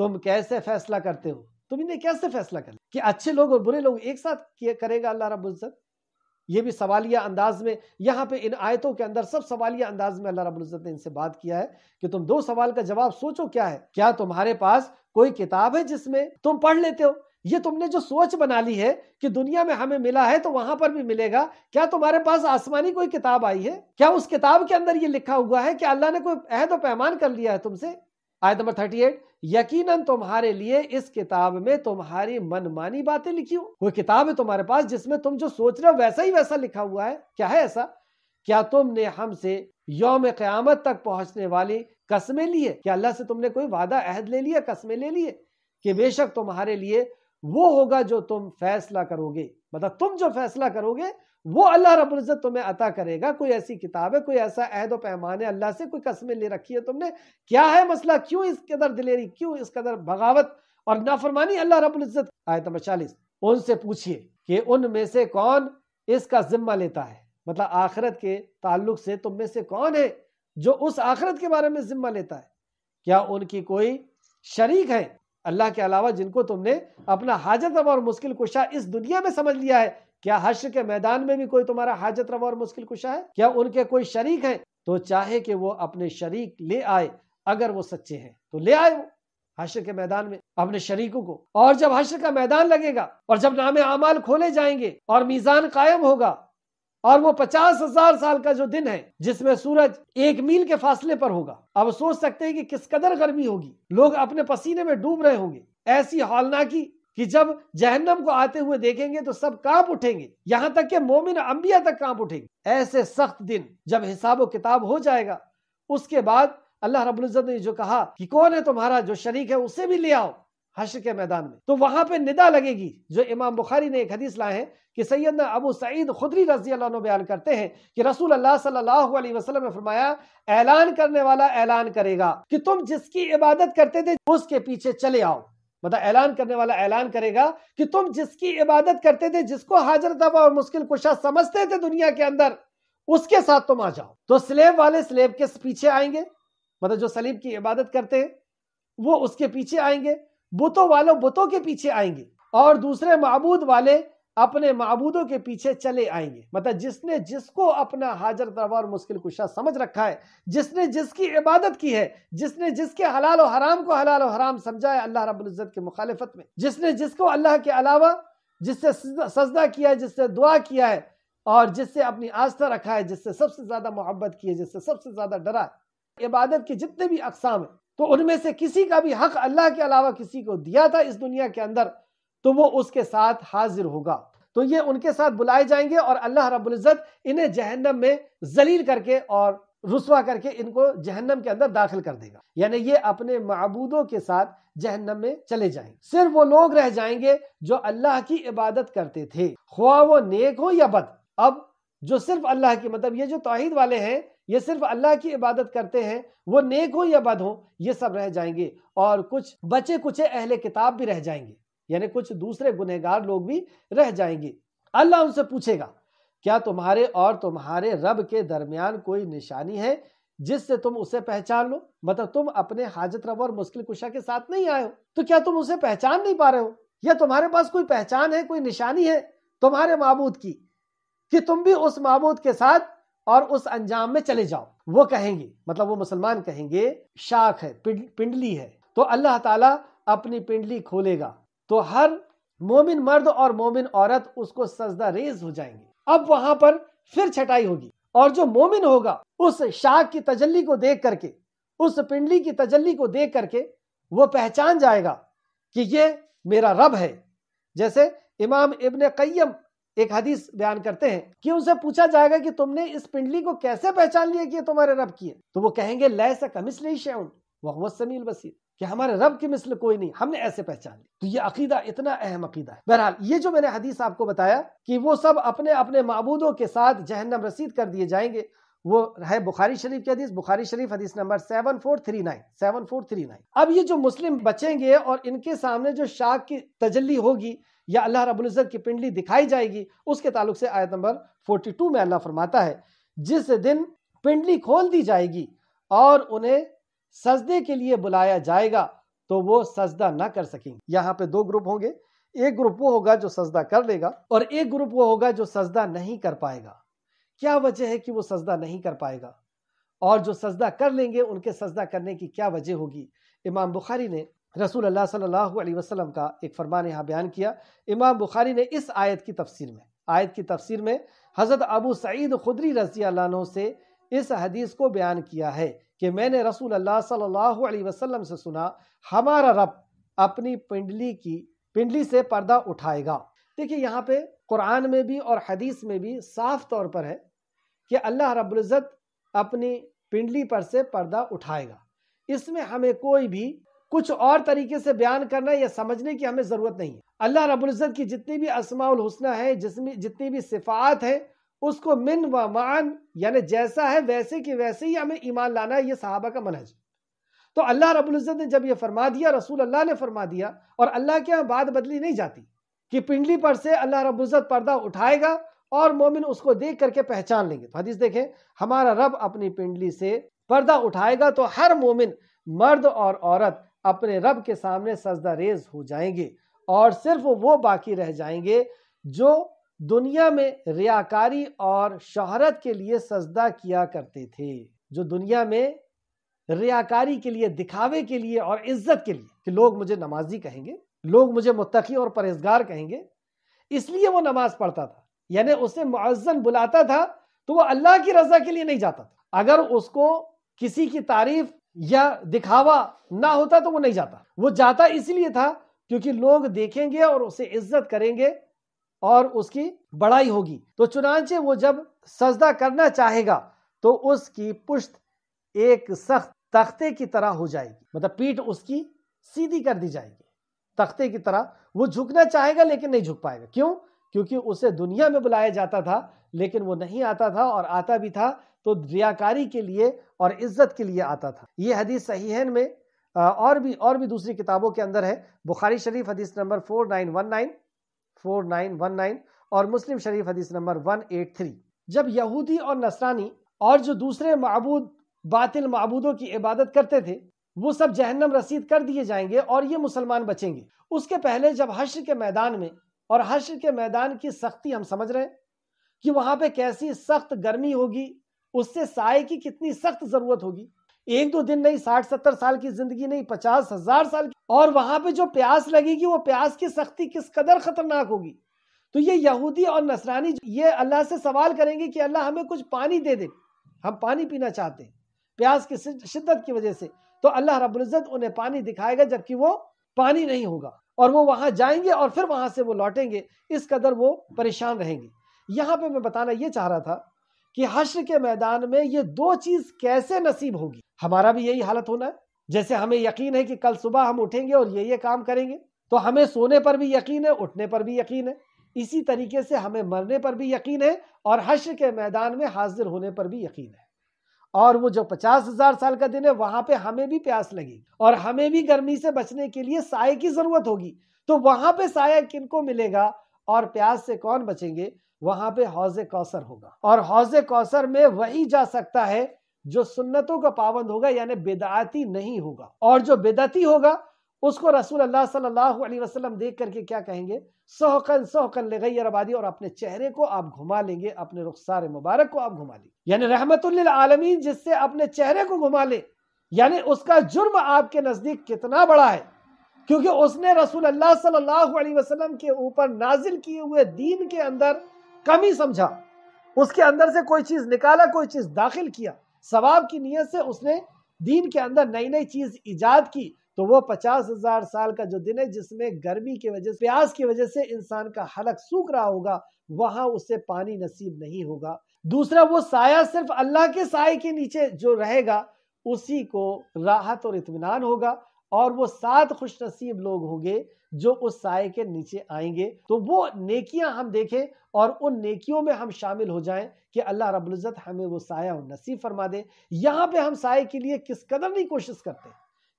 तुम कैसे फैसला करते हो तुमने कैसे फैसला कर कि अच्छे लोग और बुरे लोग एक साथ करेगा अल्लाह रबुल्ज़त ये भी सवालिया अंदाज में यहाँ पे इन आयतों के अंदर सब सवालिया अंदाज में अल्लाह रबुल्ज़त ने इनसे बात किया है कि तुम दो सवाल का जवाब सोचो क्या है क्या तुम्हारे पास कोई किताब है जिसमें तुम पढ़ लेते हो ये तुमने जो सोच बना ली है कि दुनिया में हमें मिला है तो वहां पर भी मिलेगा क्या तुम्हारे पास आसमानी कोई किताब आई है क्या उस किताब के अंदर ये लिखा हुआ है कि अल्लाह ने कोई अहद पैमान कर लिया है तुमसे आयत नंबर थर्टी एट यकीन तुम्हारे लिए इस किताब में तुम्हारी मनमानी बातें लिखी हो वो किताब है तुम्हारे पास जिसमें तुम जो सोच रहे हो वैसा ही वैसा लिखा हुआ है क्या है ऐसा क्या तुमने हमसे यौम क्यामत तक पहुंचने वाली कस्में लिए क्या अल्लाह से तुमने कोई वादा अहद ले लिया कस्में ले लिए कि बेशक तुम्हारे लिए वो होगा जो तुम फैसला करोगे मतलब तुम जो फैसला करोगे वो अल्लाह रबुल्ज़त तुम्हें अता करेगा कोई ऐसी किताब है कोई ऐसा अहद व पैमान है अल्लाह से कोई कस्में ले रखी है तुमने क्या है मसला क्यों इस कदर दिलेरी क्यों इस कदर बगावत और नाफरमानी अल्लाह रबुल्ज़त आयत नंबर चालीस उनसे पूछिए कि उनमें से कौन इसका जिम्मा लेता है मतलब आखिरत के ताल्लुक से तुम में से कौन है जो उस आखिरत के बारे में जिम्मा लेता है क्या उनकी कोई शरीक है अल्लाह के अलावा जिनको तुमने अपना हाजत रवा और मुश्किल कुशा इस दुनिया में समझ लिया है क्या हर्ष के मैदान में भी कोई तुम्हारा हाजत रवा और मुश्किल कुशा है क्या उनके कोई शरीक है तो चाहे कि वो अपने शरीक ले आए अगर वो सच्चे हैं तो ले आए वो हर्ष के मैदान में अपने शरीकों को और जब हर्ष का मैदान लगेगा और जब नामे अमाल खोले जाएंगे और मीजान कायम होगा और वो पचास हजार साल का जो दिन है जिसमें सूरज एक मील के फासले पर होगा अब सोच सकते हैं कि किस कदर गर्मी होगी लोग अपने पसीने में डूब रहे होंगे ऐसी हौलनाकी कि जब जहन्नम को आते हुए देखेंगे तो सब कांप उठेंगे यहाँ तक के मोमिन अंबिया तक कांप उठेंगे ऐसे सख्त दिन जब हिसाब किताब हो जाएगा उसके बाद अल्लाह रबुल्जत ने जो कहा कि कौन है तुम्हारा जो शरीक है उसे भी ले आओ हश्र के मैदान में तो वहां पे निदा लगेगी जो इमाम बुखारी ने एक हदीस लाए हैं कि सैयद अबू सईद खुदरी रजी अल्लाह बयान करते हैं कि रसूल अल्लाह सल्लल्लाहु अलैहि वसल्लम ने फरमाया ऐलान करने वाला ऐलान करेगा कि तुम जिसकी इबादत करते थे उसके पीछे चले आओ मतलब ऐलान करने वाला ऐलान करेगा कि तुम जिसकी इबादत करते थे जिसको हाजिर दबा और मुश्किल कुशा समझते थे दुनिया के अंदर उसके साथ तुम आ जाओ तो स्लेब वाले स्लेब के पीछे आएंगे मतलब जो सलीब की इबादत करते हैं वो उसके पीछे आएंगे बुतों वालों बुतों के पीछे आएंगे और दूसरे मबूद वाले अपने मबूदों के पीछे चले आएंगे मतलब जिसने जिसको अपना हाजर तरवा और मुश्किल कुशा समझ रखा है जिसने जिसकी इबादत की है जिसने जिसके हलाल और हराम को हलाल और हराम समझा है अल्लाह रबुल्जत के मुखालफत में जिसने जिसको अल्लाह के अलावा जिससे सजदा किया है जिससे दुआ किया है और जिससे अपनी आस्था रखा है जिससे सबसे ज़्यादा मोहब्बत की है जिससे सबसे ज़्यादा डरा है इबादत के जितने भी अकसाम हैं तो उनमें से किसी का भी हक अल्लाह के अलावा किसी को दिया था इस दुनिया के अंदर तो वो उसके साथ हाजिर होगा तो ये उनके साथ बुलाए जाएंगे और अल्लाह रबुल्ज़त इन्हें जहन्नम में जलील करके और रुसवा करके इनको जहन्नम के अंदर दाखिल कर देगा यानी ये अपने मबूदों के साथ जहन्नम में चले जाएंगे सिर्फ वो लोग रह जाएंगे जो अल्लाह की इबादत करते थे ख्वा वो नेक हो या बद अब जो सिर्फ अल्लाह की मतलब ये जो तोहहीद वाले हैं ये सिर्फ अल्लाह की इबादत करते हैं वो नेक हो या बद हो ये सब रह जाएंगे और कुछ बचे कुछ अहले किताब भी रह जाएंगे यानी कुछ दूसरे गुनहगार लोग भी रह जाएंगे अल्लाह उनसे पूछेगा क्या तुम्हारे और तुम्हारे रब के दरमियान कोई निशानी है जिससे तुम उसे पहचान लो मतलब तुम अपने हाजत रब और मुश्किल कुशा के साथ नहीं आए हो तो क्या तुम उसे पहचान नहीं पा रहे हो या तुम्हारे पास कोई पहचान है कोई निशानी है तुम्हारे मबूद की कि तुम भी उस मबूद के साथ और उस अंजाम में चले जाओ वो कहेंगे मतलब वो मुसलमान कहेंगे शाख है पिंडली है तो अल्लाह ताला अपनी पिंडली खोलेगा तो हर मोमिन मर्द और मोमिन औरत उसको सजदा रेज हो जाएंगे अब वहां पर फिर छटाई होगी और जो मोमिन होगा उस शाख की तजल्ली को देख करके उस पिंडली की तजल्ली को देख करके वो पहचान जाएगा कि ये मेरा रब है जैसे इमाम इबन कय्यम एक हदीस बयान करते हैं कि उनसे पूछा जाएगा कि तुमने इस पिंडली को कैसे पहचान लिया कि ये तुम्हारे रब की है तो वो कहेंगे लय से कमिस नहीं शेउन वह समील बसीर कि हमारे रब की मिसल कोई नहीं हमने ऐसे पहचान ली तो ये अकीदा इतना अहम अकीदा है बहरहाल ये जो मैंने हदीस आपको बताया कि वो सब अपने अपने मबूदों के साथ जहन्नम रसीद कर दिए जाएंगे वो है बुखारी शरीफ की हदीस बुखारी शरीफ हदीस number seven four three nine seven four three nine अब ये जो मुस्लिम बचेंगे और इनके सामने जो शाख की तजली होगी या अल्लाह रबुल्ज़त की पिंडली दिखाई जाएगी उसके ताल्लुक से आयत नंबर 42 में अल्लाह फरमाता है जिस दिन पिंडली खोल दी जाएगी और उन्हें सजदे के लिए बुलाया जाएगा तो वो सजदा ना कर सकेंगे यहाँ पे दो ग्रुप होंगे एक ग्रुप वो होगा जो सजदा कर लेगा और एक ग्रुप वो होगा जो सजदा नहीं कर पाएगा क्या वजह है कि वो सजदा नहीं कर पाएगा और जो सजदा कर लेंगे उनके सजदा करने की क्या वजह होगी इमाम बुखारी ने रसूल अल्लाह सल्लल्लाहु अलैहि वसल्लम का एक फरमान यहाँ बयान किया इमाम बुखारी ने इस आयत की तफसीर में आयत की तफसीर में हज़रत अबू सईद खुदरी रजी अल्लाह से इस हदीस को बयान किया है कि मैंने रसूल अल्लाह सल्लल्लाहु अलैहि वसल्लम से सुना हमारा रब अपनी पिंडली की पिंडली से पर्दा उठाएगा देखिए यहाँ पे कुरान में भी और हदीस में भी साफ तौर पर है कि अल्लाह रबुल्ज़त अपनी पिंडली पर से पर्दा उठाएगा इसमें हमें कोई भी कुछ और तरीके से बयान करना या समझने की हमें ज़रूरत नहीं है अल्लाह रबुल्ज़त की जितनी भी असमाउल हुसना है जिसमें जितनी भी सिफात है उसको मिन व मान यानी जैसा है वैसे कि वैसे ही हमें ईमान लाना है ये सहाबा का मनहज तो अल्लाह रबुल्ज़त ने जब ये फरमा दिया रसूल अल्लाह ने फरमा दिया और अल्लाह के यहाँ बात बदली नहीं जाती कि पिंडली पर से अल्लाह रबुल्ज़त पर्दा उठाएगा और मोमिन उसको देख करके पहचान लेंगे तो हदीस देखें हमारा रब अपनी पिंडली से पर्दा उठाएगा तो हर मोमिन मर्द और औरत अपने रब के सामने सजदा रेज हो जाएंगे और सिर्फ वो बाकी रह जाएंगे जो दुनिया में रियाकारी और शहरत के लिए सजदा किया करते थे जो दुनिया में रियाकारी के लिए दिखावे के लिए और इज्जत के लिए कि लोग मुझे नमाजी कहेंगे लोग मुझे मुतकी और परहेजगार कहेंगे इसलिए वो नमाज पढ़ता था यानी उसे मुआजन बुलाता था तो वो अल्लाह की रजा के लिए नहीं जाता था अगर उसको किसी की तारीफ या दिखावा ना होता तो वो नहीं जाता वो जाता इसलिए था क्योंकि लोग देखेंगे और उसे इज्जत करेंगे और उसकी बड़ाई होगी तो चुनाचे वो जब सजदा करना चाहेगा तो उसकी पुष्ट एक सख्त तख्ते की तरह हो जाएगी मतलब पीठ उसकी सीधी कर दी जाएगी तख्ते की तरह वो झुकना चाहेगा लेकिन नहीं झुक पाएगा क्यों क्योंकि उसे दुनिया में बुलाया जाता था लेकिन वो नहीं आता था और आता भी था तो रियाकारी के लिए और इज्जत के लिए आता था ये हदीस सहीहन में और भी और भी दूसरी किताबों के अंदर है बुखारी शरीफ हदीस number four nine one nine four nine one nine और मुस्लिम शरीफ हदीस नंबर वन एट थ्री जब यहूदी और नसरानी और जो दूसरे मबूद बातिल मबूदों की इबादत करते थे वो सब जहन्नम रसीद कर दिए जाएंगे और ये मुसलमान बचेंगे उसके पहले जब हश्र के मैदान में और हश्र के मैदान की सख्ती हम समझ रहे हैं कि वहाँ पे कैसी सख्त गर्मी होगी उससे साय की कितनी सख्त जरूरत होगी एक दो दिन नहीं साठ सत्तर साल की जिंदगी नहीं पचास हजार साल की और वहां पे जो प्यास लगेगी वो प्यास की सख्ती किस कदर खतरनाक होगी तो ये यहूदी और नसरानी ये अल्लाह से सवाल करेंगे कि अल्लाह हमें कुछ पानी दे दे हम पानी पीना चाहते हैं प्यास की शिद्दत की वजह से तो अल्लाह रबुल्जत उन्हें पानी दिखाएगा जबकि वो पानी नहीं होगा और वो वहां जाएंगे और फिर वहां से वो लौटेंगे इस कदर वो परेशान रहेंगे यहाँ पे मैं बताना ये चाह रहा था कि हश्र के मैदान में ये दो चीज कैसे नसीब होगी हमारा भी यही हालत होना है जैसे हमें यकीन है कि कल सुबह हम उठेंगे और ये ये काम करेंगे तो हमें सोने पर भी यकीन है उठने पर भी यकीन है इसी तरीके से हमें मरने पर भी यकीन है और हश्र के मैदान में हाजिर होने पर भी यकीन है और वो जो पचास हजार साल का दिन है वहां पे हमें भी प्यास लगेगी और हमें भी गर्मी से बचने के लिए साय की जरूरत होगी तो वहां पे साया किनको मिलेगा और प्यास से कौन बचेंगे वहां पे हौज कौसर होगा और हौज कौसर में वही जा सकता है जो सुन्नतों का पाबंद होगा यानी बेदाती नहीं होगा और जो बेदती होगा उसको रसूल अल्लाह सल्लल्लाहु अलैहि वसल्लम देख करके क्या कहेंगे सोहकन सोहकन ले गई अरबादी और अपने चेहरे को आप घुमा लेंगे अपने रुखसार मुबारक को आप घुमा लेंगे यानी रहमतुल्लिल जिससे अपने चेहरे को घुमा ले यानी उसका जुर्म आपके नज़दीक कितना बड़ा है क्योंकि उसने रसूल अल्लाह सल्लल्लाहु अलैहि वसल्लम के ऊपर नाजिल किए हुए दीन के अंदर कमी समझा उसके अंदर से कोई चीज निकाला कोई चीज दाखिल किया सवाब की नीयत से उसने दीन के अंदर नई नई चीज ईजाद की तो वो पचास हजार साल का जो दिन है जिसमें गर्मी की वजह से प्यास की वजह से इंसान का हलक सूख रहा होगा वहां उससे पानी नसीब नहीं होगा दूसरा वो साया सिर्फ अल्लाह के साय के नीचे जो रहेगा उसी को राहत और इतमान होगा और वो सात खुश नसीब लोग होंगे जो उस साय के नीचे आएंगे तो वो नेकियां हम देखें और उन नेकियों में हम शामिल हो जाएं कि अल्लाह रबुल्ज़त हमें वो साया और नसीब फरमा दे यहाँ पे हम साय के लिए किस कदर नहीं कोशिश करते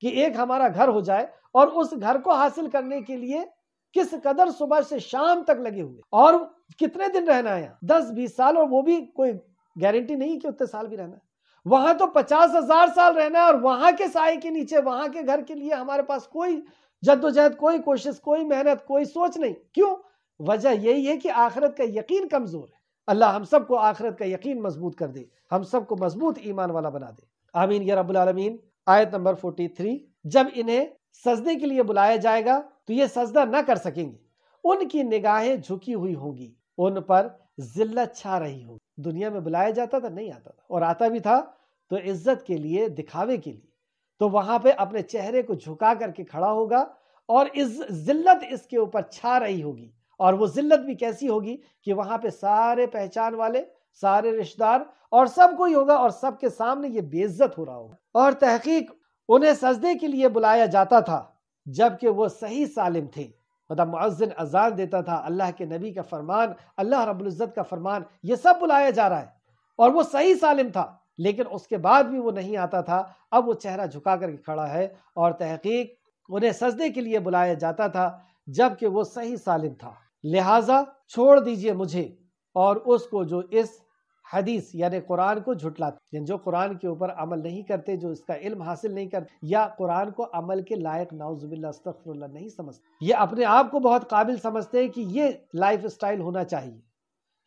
कि एक हमारा घर हो जाए और उस घर को हासिल करने के लिए किस कदर सुबह से शाम तक लगे हुए और कितने दिन रहना है यहाँ दस बीस साल और वो भी कोई गारंटी नहीं कि उतने साल भी रहना वहां तो पचास हजार साल रहना है और वहां के साय के नीचे वहां के घर के लिए हमारे पास कोई जद्दोजहद कोई कोशिश कोई मेहनत कोई सोच नहीं क्यों वजह यही है कि आखिरत का यकीन कमजोर है अल्लाह हम सबको आखिरत का यकीन मजबूत कर दे हम सबको मजबूत ईमान वाला बना दे आमीन या रबालमीन आयत नंबर फोर्टी थ्री जब इन्हें सजदे के लिए बुलाया जाएगा तो ये सजदा ना कर सकेंगे उनकी निगाहें झुकी हुई होंगी उन पर जिल्लत छा रही होगी दुनिया में बुलाया जाता था नहीं आता था और आता भी था तो इज्जत के लिए दिखावे के लिए तो वहां पे अपने चेहरे को झुका करके खड़ा होगा और इस जिल्लत इसके ऊपर छा रही होगी और वो जिल्लत भी कैसी होगी कि वहां पे सारे पहचान वाले सारे रिश्तेदार और सब कोई होगा और सबके सामने ये बेइज्जत हो रहा होगा और तहकीक उन्हें सजदे के लिए बुलाया जाता था जबकि वो सही सालिम थे मतलब मुअज्जिन अजान देता था अल्लाह के नबी का फरमान अल्लाह रब्ज़त का फरमान ये सब बुलाया जा रहा है और वो सही सालिम था लेकिन उसके बाद भी वो नहीं आता था अब वो चेहरा झुका करके खड़ा है और तहकीक उन्हें सजदे के लिए बुलाया जाता था जबकि वो सही सालिम था लिहाजा छोड़ दीजिए मुझे और उसको जो इस हदीस यानी कुरान को झुटलाते जो कुरान के ऊपर अमल नहीं करते जो इसका इल्म हासिल नहीं करते या कुरान को अमल के लायक नाउजुबिल्ला नहीं समझते ये अपने आप को बहुत काबिल समझते हैं कि ये लाइफ स्टाइल होना चाहिए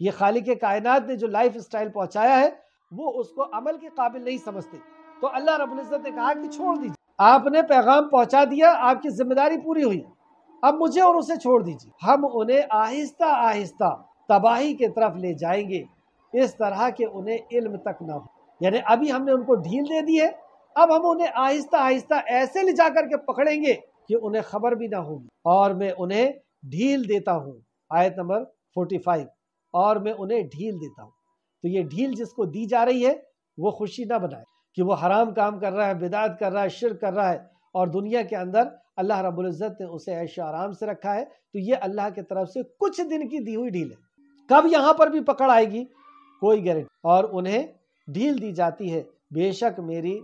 ये खालिक कायनात ने जो लाइफ स्टाइल पहुँचाया है वो उसको अमल के काबिल नहीं समझते तो अल्लाह रबुल्ज़त ने कहा कि छोड़ दीजिए आपने पैगाम पहुंचा दिया आपकी जिम्मेदारी पूरी हुई अब मुझे और उसे छोड़ दीजिए हम उन्हें आहिस्ता आहिस्ता तबाही के तरफ ले जाएंगे इस तरह के उन्हें इल्म तक ना हो यानी अभी हमने उनको ढील दे दी है अब हम उन्हें आहिस्ता आहिस्ता ऐसे ले जा करके पकड़ेंगे कि उन्हें खबर भी ना होगी और मैं उन्हें ढील देता हूँ आयत नंबर फोर्टी और मैं उन्हें ढील देता हूँ तो ये ढील जिसको दी जा रही है वो खुशी ना बनाए कि वो हराम काम कर रहा है बिदात कर रहा है शिर कर रहा है और दुनिया के अंदर अल्लाह रबुल्ज़त ने उसे ऐश आराम से रखा है तो ये अल्लाह की तरफ से कुछ दिन की दी हुई ढील है कब यहाँ पर भी पकड़ आएगी कोई गारंटी और उन्हें ढील दी जाती है बेशक मेरी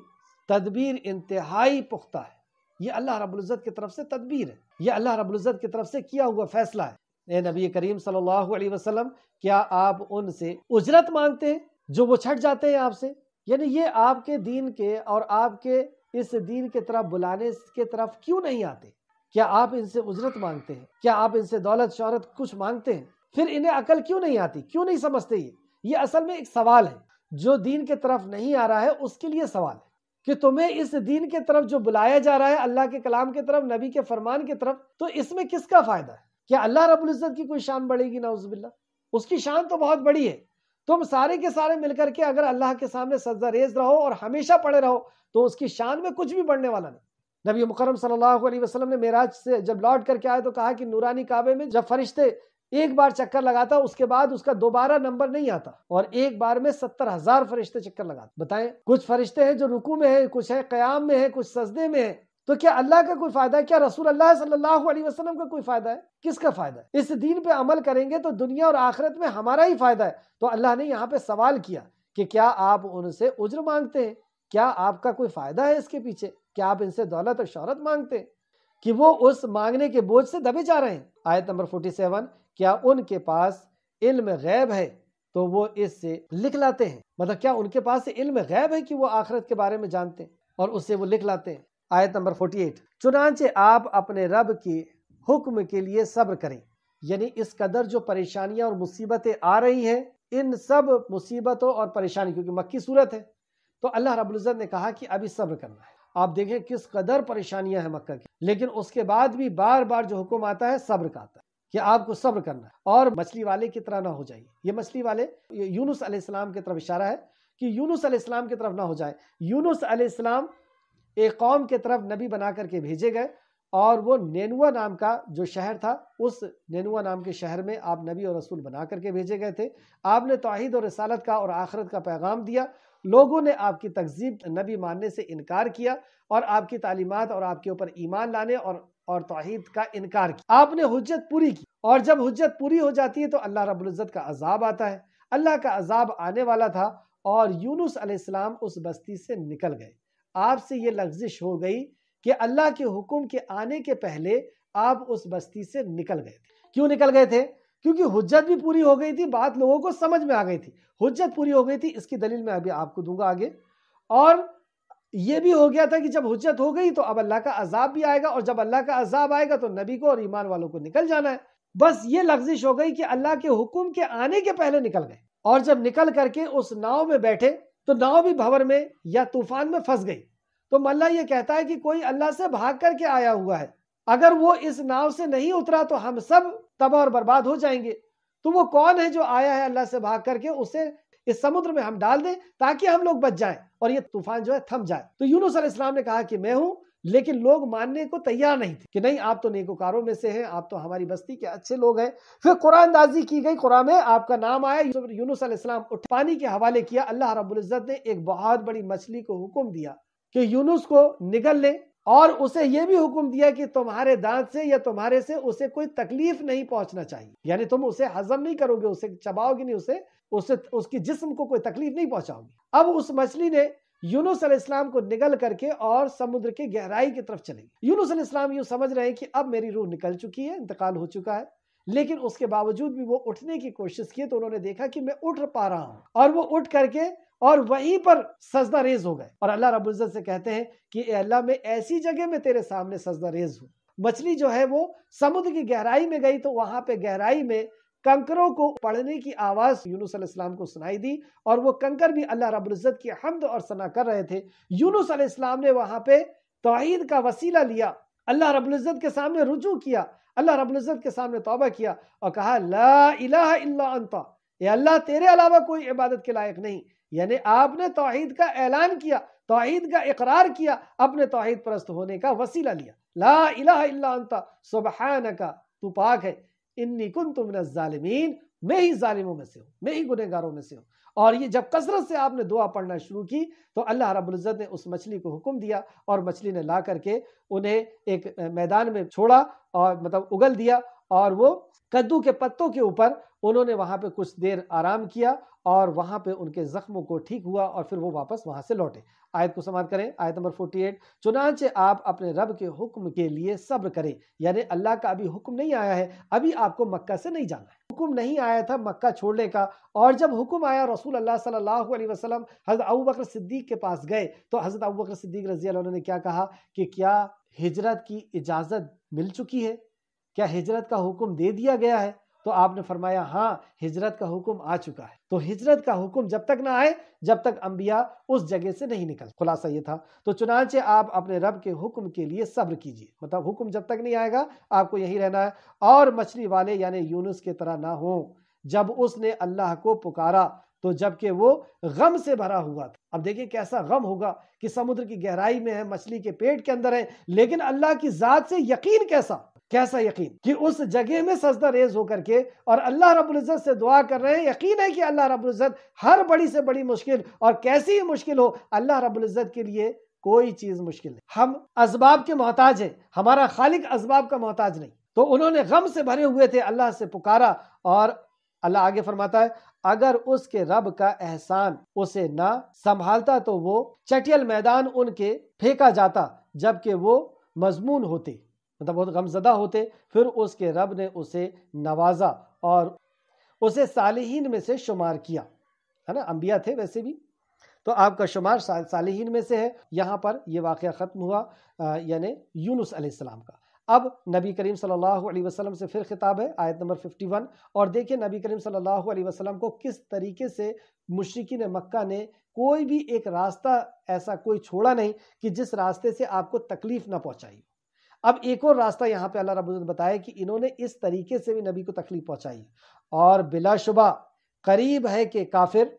तदबीर इंतहाई पुख्ता है ये अल्लाह रबुल्ज़त की तरफ से तदबीर है ये अल्लाह रबुल्ज़त की तरफ से किया हुआ फैसला है ए नबी करीम सल्लल्लाहु अलैहि वसल्लम क्या आप उनसे उजरत मांगते हैं जो वो छट जाते हैं आपसे यानी ये आपके दीन के और आपके इस दीन के तरफ बुलाने के तरफ क्यों नहीं आते क्या आप इनसे उजरत मांगते हैं क्या आप इनसे दौलत शहरत कुछ मांगते हैं फिर इन्हें अकल क्यों नहीं आती क्यों नहीं समझते ये ये असल में एक सवाल है जो दीन के तरफ नहीं आ रहा है उसके लिए सवाल है कि तुम्हें इस दीन के तरफ जो बुलाया जा रहा है अल्लाह के कलाम के तरफ नबी के फरमान के तरफ तो इसमें किसका फायदा है क्या अल्लाह इज़्ज़त की कोई शान बढ़ेगी नाउजबिल्ला उसकी शान तो बहुत बड़ी है तुम सारे के सारे मिलकर के अगर अल्लाह के सामने सज्जा रेज रहो और हमेशा पड़े रहो तो उसकी शान में कुछ भी बढ़ने वाला नहीं नबी मुकरम सल्लल्लाhu अलैहि वसल्लम ने मेराज से जब लौट करके आए तो कहा कि नूरानी काबे में जब फरिश्ते एक बार चक्कर लगाता उसके बाद उसका दोबारा नंबर नहीं आता और एक बार में सत्तर हजार फरिश्ते चक्कर लगाते बताएं कुछ फरिश्ते हैं जो रुकू में है कुछ है कयाम में है कुछ सजदे में है तो क्या अल्लाह का कोई फायदा है क्या रसूल अल्लाह सल्लल्लाहु अलैहि वसल्लम का कोई फायदा है किसका फायदा है इस दीन पे अमल करेंगे तो दुनिया और आखिरत में हमारा ही फायदा है तो अल्लाह ने यहाँ पे सवाल किया कि क्या आप उनसे उज्र मांगते हैं क्या आपका कोई फायदा है इसके पीछे क्या आप इनसे दौलत और शहरत मांगते हैं कि वो उस मांगने के बोझ से दबे जा रहे हैं आयत नंबर फोर्टी सेवन क्या उनके पास इल्म गैब है तो वो इससे लिख लाते हैं मतलब क्या उनके पास इल्म गैब है कि वो आखिरत के बारे में जानते हैं और उससे वो लिख लाते हैं आयत नंबर 48 चुनाचे आप अपने रब के हुक्म के लिए सब्र करें यानी इस कदर जो परेशानियां और मुसीबतें आ रही हैं इन सब मुसीबतों और परेशानी क्योंकि मक्की सूरत है तो अल्लाह रबुल्ज़त ने कहा कि अभी सब्र करना है आप देखें किस कदर परेशानियां हैं मक्का की लेकिन उसके बाद भी बार बार जो हुक्म आता है सब्र का आता है कि आपको सब्र करना है और मछली वाले की तरह ना हो जाइए ये मछली वाले यूनुस की तरफ इशारा है कि यूनुस की तरफ ना हो जाए यूनुस एक कौम के तरफ नबी बना करके भेजे गए और वो नेनुआ नाम का जो शहर था उस नेनुआ नाम के शहर में आप नबी और रसूल बना करके भेजे गए थे आपने तोहद और रसालत का और आखरत का पैगाम दिया लोगों ने आपकी तकजीब नबी मानने से इनकार किया और आपकी तालीमत और आपके ऊपर ईमान लाने और और तोहद का इनकार किया आपने हजत पूरी की और जब हजत पूरी हो जाती है तो अल्लाह रबुल्ज़त का अजाब आता है अल्लाह का अजाब आने वाला था और यूनुस अलैहिस्सलाम उस बस्ती से निकल गए आपसे ये लफ्जिश हो गई कि अल्लाह के हुक्म के आने के पहले आप उस बस्ती से निकल गए थे क्यों निकल गए थे क्योंकि हुज्जत भी पूरी हो गई थी बात लोगों को समझ में आ गई थी हुज्जत पूरी हो गई थी इसकी दलील मैं अभी आपको दूंगा आगे और ये भी हो गया था कि जब हुज्जत हो गई तो अब अल्लाह का अजाब भी आएगा और जब अल्लाह का अजाब आएगा तो नबी को और ईमान वालों को निकल जाना है बस ये लफ्जिश हो गई कि अल्लाह के हुक्म के आने के पहले निकल गए और जब निकल करके उस नाव में बैठे तो नाव भी भंवर में या तूफान में फंस गई तो मल्ला ये कहता है कि कोई अल्लाह से भाग करके आया हुआ है अगर वो इस नाव से नहीं उतरा तो हम सब तबाह और बर्बाद हो जाएंगे तो वो कौन है जो आया है अल्लाह से भाग करके उसे इस समुद्र में हम डाल दें ताकि हम लोग बच जाएं और ये तूफान जो है थम जाए तो यूनुस इस्लाम ने कहा कि मैं हूं लेकिन लोग मानने को तैयार नहीं थे कि नहीं आप तो नेकोकारों में से हैं आप तो हमारी बस्ती के अच्छे लोग हैं फिर कुरानदाजी की गई कुरान में आपका नाम आया यूनुस अलैहिस्सलाम उठ पानी के हवाले किया अल्लाह रब्बुल इज़्ज़त ने एक बहुत बड़ी मछली को हुक्म दिया कि यूनुस को निगल ले और उसे यह भी हुक्म दिया कि तुम्हारे दांत से या तुम्हारे से उसे कोई तकलीफ नहीं पहुंचना चाहिए यानी तुम उसे हजम नहीं करोगे उसे चबाओगे नहीं उसे उसे उसकी जिस्म को कोई तकलीफ नहीं पहुंचाओगे अब उस मछली ने यूनुस अलैहिस्सलाम को निगल करके और समुद्र के गहराई की तरफ चले गए यूनुस अलैहिस्सलाम यूँ समझ रहे हैं कि अब मेरी रूह निकल चुकी है इंतकाल हो चुका है लेकिन उसके बावजूद भी वो उठने की कोशिश की तो उन्होंने देखा कि मैं उठ पा रहा हूँ और वो उठ करके और वहीं पर सजदा रेज हो गए और अल्लाह रबुल्जत से कहते हैं कि अल्लाह मैं ऐसी जगह में तेरे सामने सजदा रेज हूँ मछली जो है वो समुद्र की गहराई में गई तो वहां पे गहराई में कंकरों को पढ़ने की आवाज़ यूनुस अलैहिस्सलाम को सुनाई दी और वो कंकर भी अल्लाह रब्ज़त की हमद और सना कर रहे थे यूनुस अलैहिस्सलाम ने वहां पे तोहद का वसीला लिया अल्लाह रब्ज़त के सामने रुजू किया अल्लाह रब्ज़त के सामने तोबा किया और कहा ला इलाहा इल्ला अंता ये अल्लाह तेरे अलावा कोई इबादत के लायक नहीं यानी आपने तोहद का ऐलान किया तोहद का इकरार किया अपने तोहद परस्त होने का वसीला लिया ला इलाहा इल्ला अंता सुबहानका तू पाक है इन्नी कुन तुम नालिमीन मैं ही ालिमों में से हूँ मैं ही गुनहगारों में से हूँ और ये जब कसरत से आपने दुआ पढ़ना शुरू की तो अल्लाह रबुल्ज़त ने उस मछली को हुक्म दिया और मछली ने ला करके उन्हें एक मैदान में छोड़ा और मतलब उगल दिया और वो कद्दू के पत्तों के ऊपर उन्होंने वहाँ पे कुछ देर आराम किया और वहाँ पे उनके जख्मों को ठीक हुआ और फिर वो वापस वहाँ से लौटे आयत को समाप्त करें आयत नंबर 48 चुनाचे आप अपने रब के हुक्म के लिए सब्र करें यानी अल्लाह का अभी हुक्म नहीं आया है अभी आपको मक्का से नहीं जाना है हुक्म नहीं आया था मक्का छोड़ने का और जब हुक्म आया रसूल अल्लाह सल्लल्लाहु अलैहि वसल्लम हज़रत अबू बकर सिद्दीक के पास गए तो हज़रत अबू बकर सिद्दीक रजी ने क्या कहा कि क्या हिजरत की इजाज़त मिल चुकी है क्या हिजरत का हुक्म दे दिया गया है तो आपने फरमाया हाँ हिजरत का हुक्म आ चुका है तो हिजरत का हुक्म जब तक ना आए जब तक अंबिया उस जगह से नहीं निकल खुलासा ये था तो चुनाचे आप अपने रब के हुक्म के लिए सब्र कीजिए मतलब हुक्म जब तक नहीं आएगा आपको यही रहना है और मछली वाले यानी यूनुस की तरह ना हो जब उसने अल्लाह को पुकारा तो जबकि वो गम से भरा हुआ था अब देखिए कैसा गम होगा कि समुद्र की गहराई में है मछली के पेट के अंदर है लेकिन अल्लाह की ज़ात से यकीन कैसा कैसा यकीन कि उस जगह में सजदा रेज होकर के और अल्लाह रबुल्ज़त से दुआ कर रहे हैं यकीन है कि अल्लाह रबुल्ज़त हर बड़ी से बड़ी मुश्किल और कैसी ही मुश्किल हो अल्लाह रबुल्ज़त के लिए कोई चीज़ मुश्किल नहीं हम इसबाब के मोहताज हैं हमारा खालिक इसबाब का मोहताज नहीं तो उन्होंने गम से भरे हुए थे अल्लाह से पुकारा और अल्लाह आगे फरमाता है अगर उसके रब का एहसान उसे ना संभालता तो वो चटियल मैदान उनके फेंका जाता जबकि वो मजमून होते मतलब बहुत गमजदा होते फिर उसके रब ने उसे नवाजा और उसे सालहीन में से शुमार किया है ना अंबिया थे वैसे भी तो आपका शुमार सालहीन में से है यहाँ पर यह वाक़ ख़त्म हुआ यानि यूनुस अलैहिस्सलाम का अब नबी करीम सल्लल्लाहु अलैहि वसल्लम से फिर खिताब है आयत नंबर 51 और देखिए नबी करीम सल्लल्लाहु अलैहि वसल्लम को किस तरीके से मुश्किन मक्का ने कोई भी एक रास्ता ऐसा कोई छोड़ा नहीं कि जिस रास्ते से आपको तकलीफ़ ना पहुँचाई अब एक और रास्ता यहाँ पे अल्लाह रबुल बताया कि इन्होंने इस तरीके से भी नबी को तकलीफ पहुँचाई और बिलाशुबा करीब है कि काफिर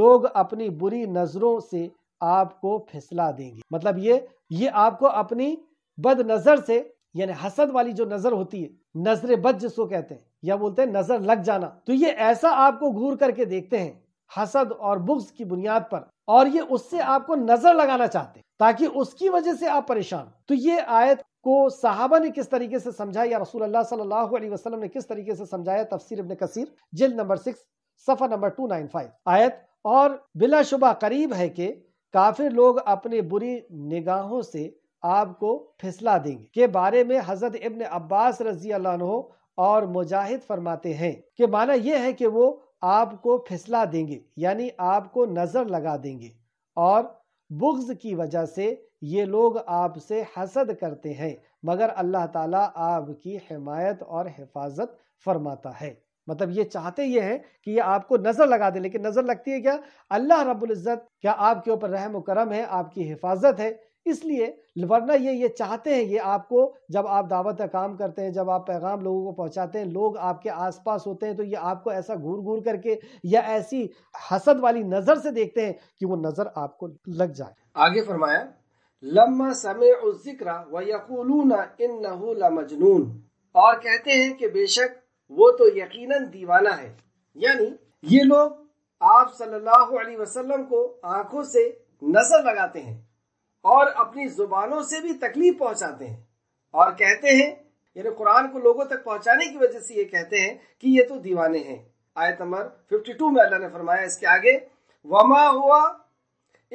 लोग अपनी बुरी नज़रों से आपको फिसला देंगे मतलब ये ये आपको अपनी बद नज़र से यानी हसद वाली जो नज़र होती है नजर बद जिसको कहते हैं या बोलते हैं नज़र लग जाना तो ये ऐसा आपको घूर करके देखते हैं हसद और बुग्स की बुनियाद पर और ये उससे आपको नजर लगाना चाहते ताकि उसकी वजह से आप परेशान तो ये आयत को सहाबा ने किस तरीके से समझाया या रसूल अल्लाह सल्लल्लाहु अलैहि वसल्लम ने किस तरीके से समझाया तफसीर इब्न कसीर जिल नंबर सिक्स सफ़ा नंबर टू नाइन फाइव आयत और बिलाशुबा करीब है कि काफिर लोग अपने बुरी निगाहों से आपको फिसला देंगे के बारे में हजरत इब्न अब्बास रजी अल्लाह और मुजाहिद फरमाते हैं कि माना यह है कि वो आपको फिसला देंगे यानी आपको नज़र लगा देंगे और बुग्ज की वजह से ये लोग आपसे हसद करते हैं मगर अल्लाह ताला आपकी हिमायत और हिफाजत फरमाता है मतलब ये चाहते ये हैं कि ये आपको नज़र लगा दे लेकिन नज़र लगती है क्या अल्लाह रबुल्ज़त क्या आपके ऊपर रहम करम है आपकी हिफाजत है इसलिए वरना ये ये चाहते हैं ये आपको जब आप दावत का काम करते हैं जब आप पैगाम लोगों को पहुंचाते हैं लोग आपके आसपास होते हैं तो ये आपको ऐसा घूर घूर करके या ऐसी हसद वाली नज़र से देखते हैं कि वो नज़र आपको लग जाए आगे फरमाया लम्मा समय जिक्र वकूलूना इन नहूला मजनून और कहते हैं कि बेशक वो तो यकीनन दीवाना है यानी ये लोग आप सल्लल्लाहु अलैहि वसल्लम को आंखों से नजर लगाते हैं और अपनी जुबानों से भी तकलीफ पहुंचाते हैं और कहते हैं यानी कुरान को लोगों तक पहुंचाने की वजह से ये कहते हैं कि ये तो दीवाने हैं आयत नंबर 52 में अल्लाह ने फरमाया इसके आगे वमा हुआ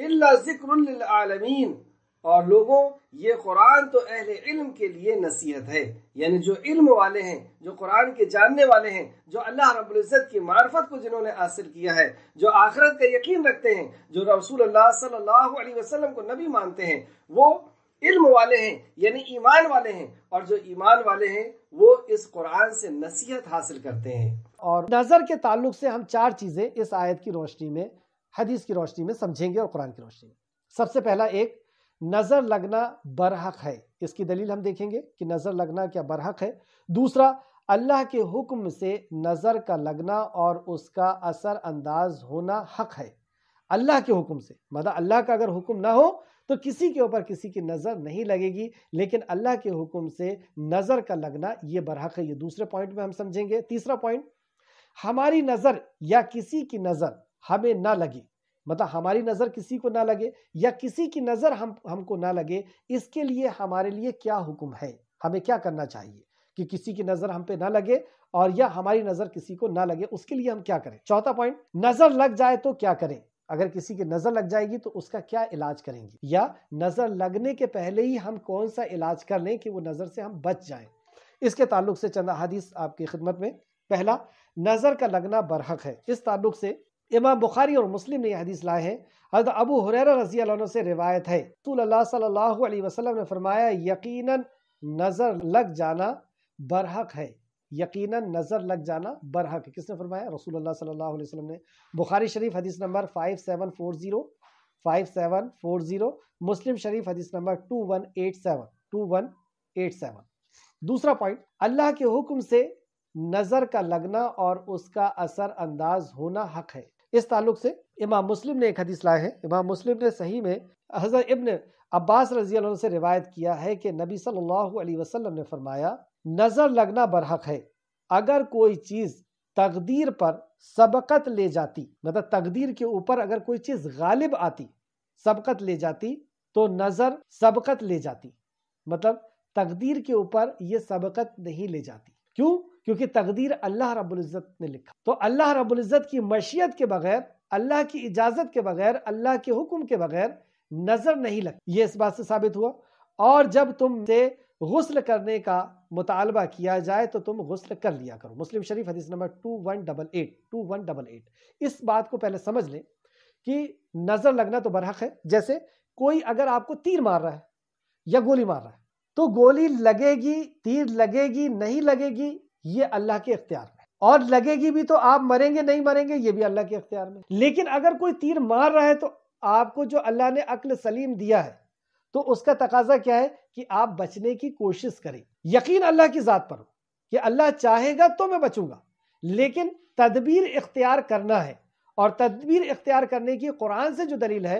इल्ला जिक्र आलमीन और लोगों ये कुरान तो अहल इल्म के लिए नसीहत है यानी जो इल्म वाले हैं जो कुरान के जानने वाले हैं जो अल्लाह रब्बुल इज़्ज़त की मार्फत को जिन्होंने हासिल किया है जो आखिरत का यकीन रखते हैं जो रसूल अल्लाह सल्लल्लाहु अलैहि वसल्लम को नबी मानते हैं वो इल्म वाले हैं यानी ईमान वाले हैं और जो ईमान वाले हैं वो इस कुरान से नसीहत हासिल करते हैं और नज़र के ताल्लुक से हम चार चीज़ें इस आयत की रोशनी में हदीस की रोशनी में समझेंगे और कुरान की रोशनी में सबसे पहला एक नज़र लगना बरहक है इसकी दलील हम देखेंगे कि नज़र लगना क्या बरहक है दूसरा अल्लाह के हुक्म से नज़र का लगना और उसका असर अंदाज होना हक है अल्लाह के हुक्म से मतलब अल्लाह का अगर हुक्म ना हो तो किसी के ऊपर किसी की नज़र नहीं लगेगी लेकिन अल्लाह के हुक्म से नज़र का लगना यह बरहक है ये दूसरे पॉइंट में हम समझेंगे तीसरा पॉइंट हमारी नज़र या किसी की नज़र हमें ना लगी मतलब हमारी नज़र किसी को ना लगे या किसी की नज़र हम हमको ना लगे इसके लिए हमारे लिए क्या हुक्म है हमें क्या करना चाहिए कि किसी की नज़र हम पे ना लगे और या हमारी नज़र किसी को ना लगे उसके लिए हम क्या करें चौथा पॉइंट नज़र लग जाए तो क्या करें अगर किसी की नज़र लग जाएगी तो उसका क्या इलाज करेंगे या नज़र लगने के पहले ही हम कौन सा इलाज कर लें कि वो नज़र से हम बच जाएं इसके ताल्लुक से चंद हदीस आपकी खिदमत में पहला नज़र का लगना बरहक है इस ताल्लुक से इमाम बुखारी और मुस्लिम ने यह हदीस लाए हैं हजरत अबू हुरैरा रजी अल्लाह से रिवायत है रसूल अल्लाह सल्लल्लाहु अलैहि वसल्लम ने फरमाया यकीनन नज़र लग जाना बरहक है यकीनन नज़र लग जाना बरहक है किसने फरमाया रसूल अल्लाह सल्लल्लाहु अलैहि वसल्लम ने बुखारी शरीफ हदीस number five seven four zero five seven four zero Muslim Sharif हदीस number two one eight seven two one eight seven दूसरा पॉइंट अल्लाह के हुक्म से नज़र का लगना और उसका असर अंदाज होना हक है इस ताल्लुक से इमाम मुस्लिम ने एक हदीस लाए हैं इमाम मुस्लिम ने सही में हज़रत इब्न अब्बास रजी से रिवायत किया है कि नबी सल्लल्लाहु अलैहि वसल्लम ने फरमाया नज़र लगना बरहक है अगर कोई चीज़ तकदीर पर सबकत ले जाती मतलब तकदीर के ऊपर अगर कोई चीज़ गालिब आती सबकत ले जाती तो नज़र सबकत ले जाती मतलब तकदीर के ऊपर ये सबकत नहीं ले जाती क्यों क्योंकि तकदीर अल्लाह रबुल्ज़त ने लिखा तो अल्लाह रबुल्ज़त की मशीयत के बगैर अल्लाह की इजाज़त के बगैर अल्लाह के हुक्म के बगैर नज़र नहीं लग ये इस बात से साबित हुआ और जब तुम से गसल करने का मुतालबा किया जाए तो तुम गसल कर लिया करो मुस्लिम शरीफ हदीस number two one double eight two one double eight इस बात को पहले समझ लें कि नज़र लगना तो बरहक है जैसे कोई अगर आपको तीर मार रहा है या गोली मार रहा है तो गोली लगेगी तीर लगेगी नहीं लगेगी ये अल्लाह के अख्तियार में और लगेगी भी तो आप मरेंगे नहीं मरेंगे ये भी अल्लाह के अख्तियार में लेकिन अगर कोई तीर मार रहा है तो आपको जो अल्लाह ने अक्ल सलीम दिया है तो उसका तकाजा क्या है कि आप बचने की कोशिश करें यकीन अल्लाह की ज़ात पर हो कि अल्लाह चाहेगा तो मैं बचूंगा लेकिन तदबीर इख्तियार करना है और तदबीर इख्तियार करने की कुरान से जो दलील है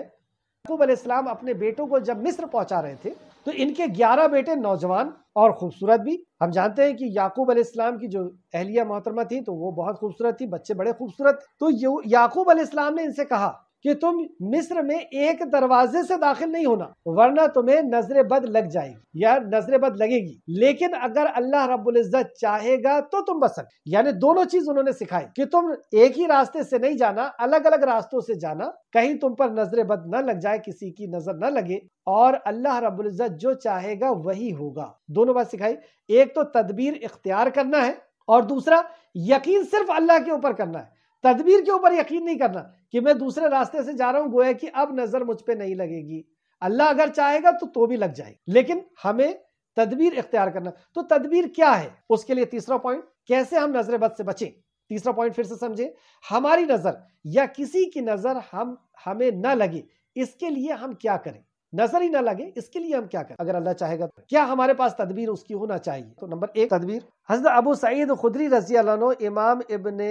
याकूब अलैहिस्सलाम अपने बेटों को जब मिस्र पहुंचा रहे थे तो इनके ग्यारह बेटे नौजवान और खूबसूरत भी हम जानते हैं कि याकूब अलैहिस्सलाम की जो अहलिया मोहतरमा थी तो वो बहुत खूबसूरत थी बच्चे बड़े खूबसूरत तो याकूब अलैहिस्सलाम ने इनसे कहा कि तुम मिस्र में एक दरवाजे से दाखिल नहीं होना वरना तुम्हें नजर बद लग जाएगी या नजर बद लगेगी लेकिन अगर अल्लाह रब्बुल इज्जत चाहेगा तो तुम बस सकते यानी दोनों चीज उन्होंने सिखाई कि तुम एक ही रास्ते से नहीं जाना अलग अलग रास्तों से जाना कहीं तुम पर नजर बद न लग जाए किसी की नजर न लगे और अल्लाह रब्बुल इज्जत जो चाहेगा वही होगा दोनों बात सिखाई एक तो तदबीर इख्तियार करना है और दूसरा यकीन सिर्फ अल्लाह के ऊपर करना है तदबीर के ऊपर यकीन नहीं करना कि मैं दूसरे रास्ते से जा रहा हूं गोया कि अब नजर मुझ पर नहीं लगेगी अल्लाह अगर चाहेगा तो तो भी लग जाए लेकिन हमें तदबीर इख्तियार करना तो तदबीर क्या है उसके लिए तीसरा पॉइंट कैसे हम नजर बद से बचें तीसरा पॉइंट फिर से समझे हमारी नजर या किसी की नजर हम हमें न लगे इसके लिए हम क्या करें नजर ही ना लगे इसके लिए हम क्या करें अगर अल्लाह चाहेगा तो क्या हमारे पास तदबीर उसकी होना चाहिए तो नंबर एक तदबीर हजरत अबू सईद खुदरी रजी इमाम इबन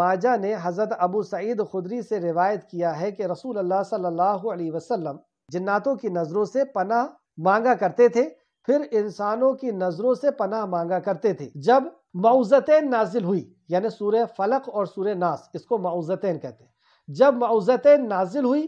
माजा ने हजरत अबू सईद खुदरी से रिवायत किया है कि रसूल अल्लाह सल्लल्लाहु अलैहि वसल्लम जन्नातों की नज़रों से पना मांगा करते थे फिर इंसानों की नज़रों से पना मांगा करते थे जब माउजतें नाजिल हुई यानी सूर्य फलक और सूर्य नास इसको माउजतें कहते हैं जब माउजतें नाजिल हुई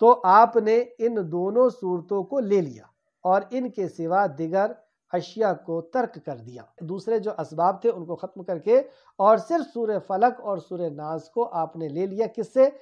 तो आपने इन दोनों सूरतों को ले लिया और इनके सिवा दिगर अशिया को तर्क कर दिया दूसरे जो इसबाब थे उनको ख़त्म करके और सिर्फ सूर फलक और सूर नाज को आपने ले लिया किससे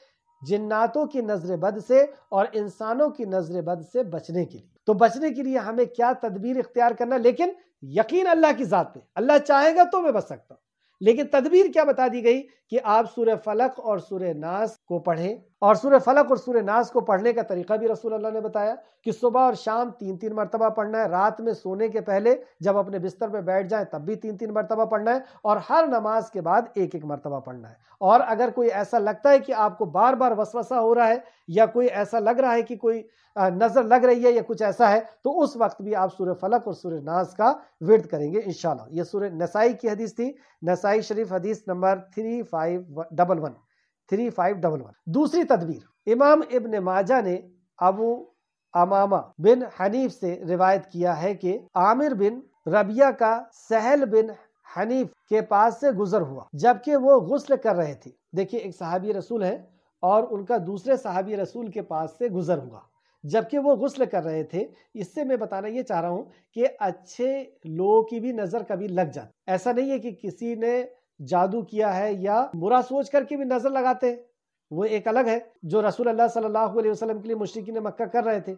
जिन्नातों की नज़र बद से और इंसानों की नज़र बद से बचने के लिए तो बचने के लिए हमें क्या तदबीर इख्तियार करना लेकिन यकीन अल्लाह की ज़ात पे अल्लाह चाहेगा तो मैं बच सकता हूँ लेकिन तदबीर क्या बता दी गई कि आप सूर्य फलक और सूर्य नास को पढ़ें और सूर्य फलक और सूर्य नास को पढ़ने का तरीका भी रसूल अल्लाह ने बताया कि सुबह और शाम तीन तीन मरतबा पढ़ना है रात में सोने के पहले जब अपने बिस्तर पर बैठ जाएं तब भी तीन तीन मरतबा पढ़ना है और हर नमाज के बाद एक एक मरतबा पढ़ना है और अगर कोई ऐसा लगता है कि आपको बार बार वसवसा हो रहा है या कोई ऐसा लग रहा है कि कोई नज़र लग रही है या कुछ ऐसा है तो उस वक्त भी आप सूर्य फलक और सूर्य नाज का विरद करेंगे इन यह सूर्य नसाई की हदीस थी नसाई शरीफ हदीस number three five double one three five double one दूसरी तदबीर इमाम इबन माजा ने अबू अमामा बिन हनीफ से रिवायत किया है कि आमिर बिन रबिया का सहल बिन हनीफ के पास से गुजर हुआ जबकि वो गुस्ल कर रहे थे देखिए एक सहाबी रसूल है और उनका दूसरे सहाबी रसूल के पास से गुजर हुआ जबकि वो गसल कर रहे थे इससे मैं बताना ये चाह रहा हूँ कि अच्छे लोगों की भी नज़र कभी लग जाती ऐसा नहीं है कि किसी ने जादू किया है या बुरा सोच करके भी नज़र लगाते हैं वो एक अलग है जो रसूल अल्लाह सल्लल्लाहु अलैहि वसल्लम के लिए मुश्किन मक्का कर रहे थे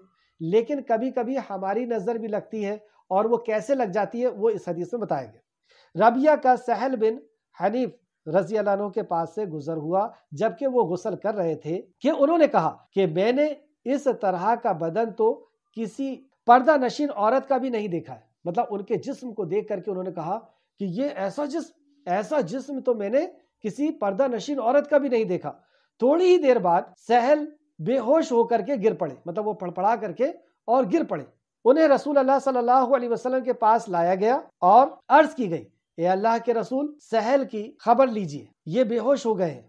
लेकिन कभी कभी हमारी नज़र भी लगती है और वो कैसे लग जाती है वो इस हदीस में बताया गया रबिया का सहल बिन हनीफ रजी के पास से गुजर हुआ जबकि वो गुसल कर रहे थे कि उन्होंने कहा कि मैंने इस तरह का बदन तो किसी पर्दा नशीन औरत का भी नहीं देखा है मतलब उनके जिस्म को देख करके उन्होंने कहा कि ये ऐसा जिस्म ऐसा जिस्म तो मैंने किसी पर्दा नशीन औरत का भी नहीं देखा थोड़ी ही देर बाद सहल बेहोश होकर के गिर पड़े मतलब वो पड़पड़ा करके और गिर पड़े उन्हें रसूल अल्लाह सल्लल्लाहु अलैहि वसल्लम के पास लाया गया और अर्ज की गई ए अल्लाह के रसूल सहल की खबर लीजिए ये बेहोश हो गए हैं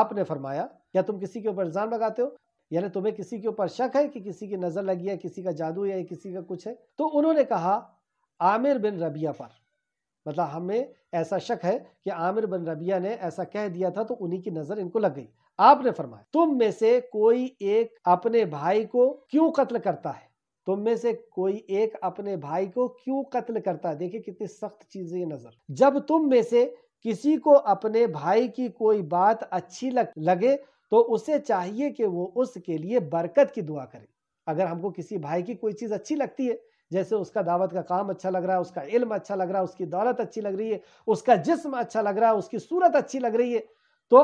आपने फरमाया क्या तुम किसी के ऊपर इल्जाम लगाते हो यानी तुम्हें किसी के ऊपर शक है कि किसी की नज़र लगी है किसी का जादू है किसी का कुछ है तो उन्होंने कहा आमिर बिन रबिया पर मतलब हमें ऐसा शक है कि आमिर बिन रबिया ने ऐसा कह दिया था तो उन्हीं की नज़र इनको लग गई आपने फरमाया तुम में से कोई एक अपने भाई को क्यों कत्ल करता है तुम में से कोई एक अपने भाई को क्यों कत्ल करता है देखिए कितनी सख्त चीज है ये नजर जब तुम में से किसी को अपने भाई की कोई बात अच्छी लग, लगे तो उसे चाहिए कि वो उसके लिए बरकत की दुआ करे अगर हमको किसी भाई की कोई चीज़ अच्छी लगती है जैसे उसका दावत का काम अच्छा लग रहा है उसका इल्म अच्छा लग रहा है उसकी दौलत अच्छी लग रही है उसका जिस्म अच्छा लग रहा है उसकी सूरत अच्छी लग रही है तो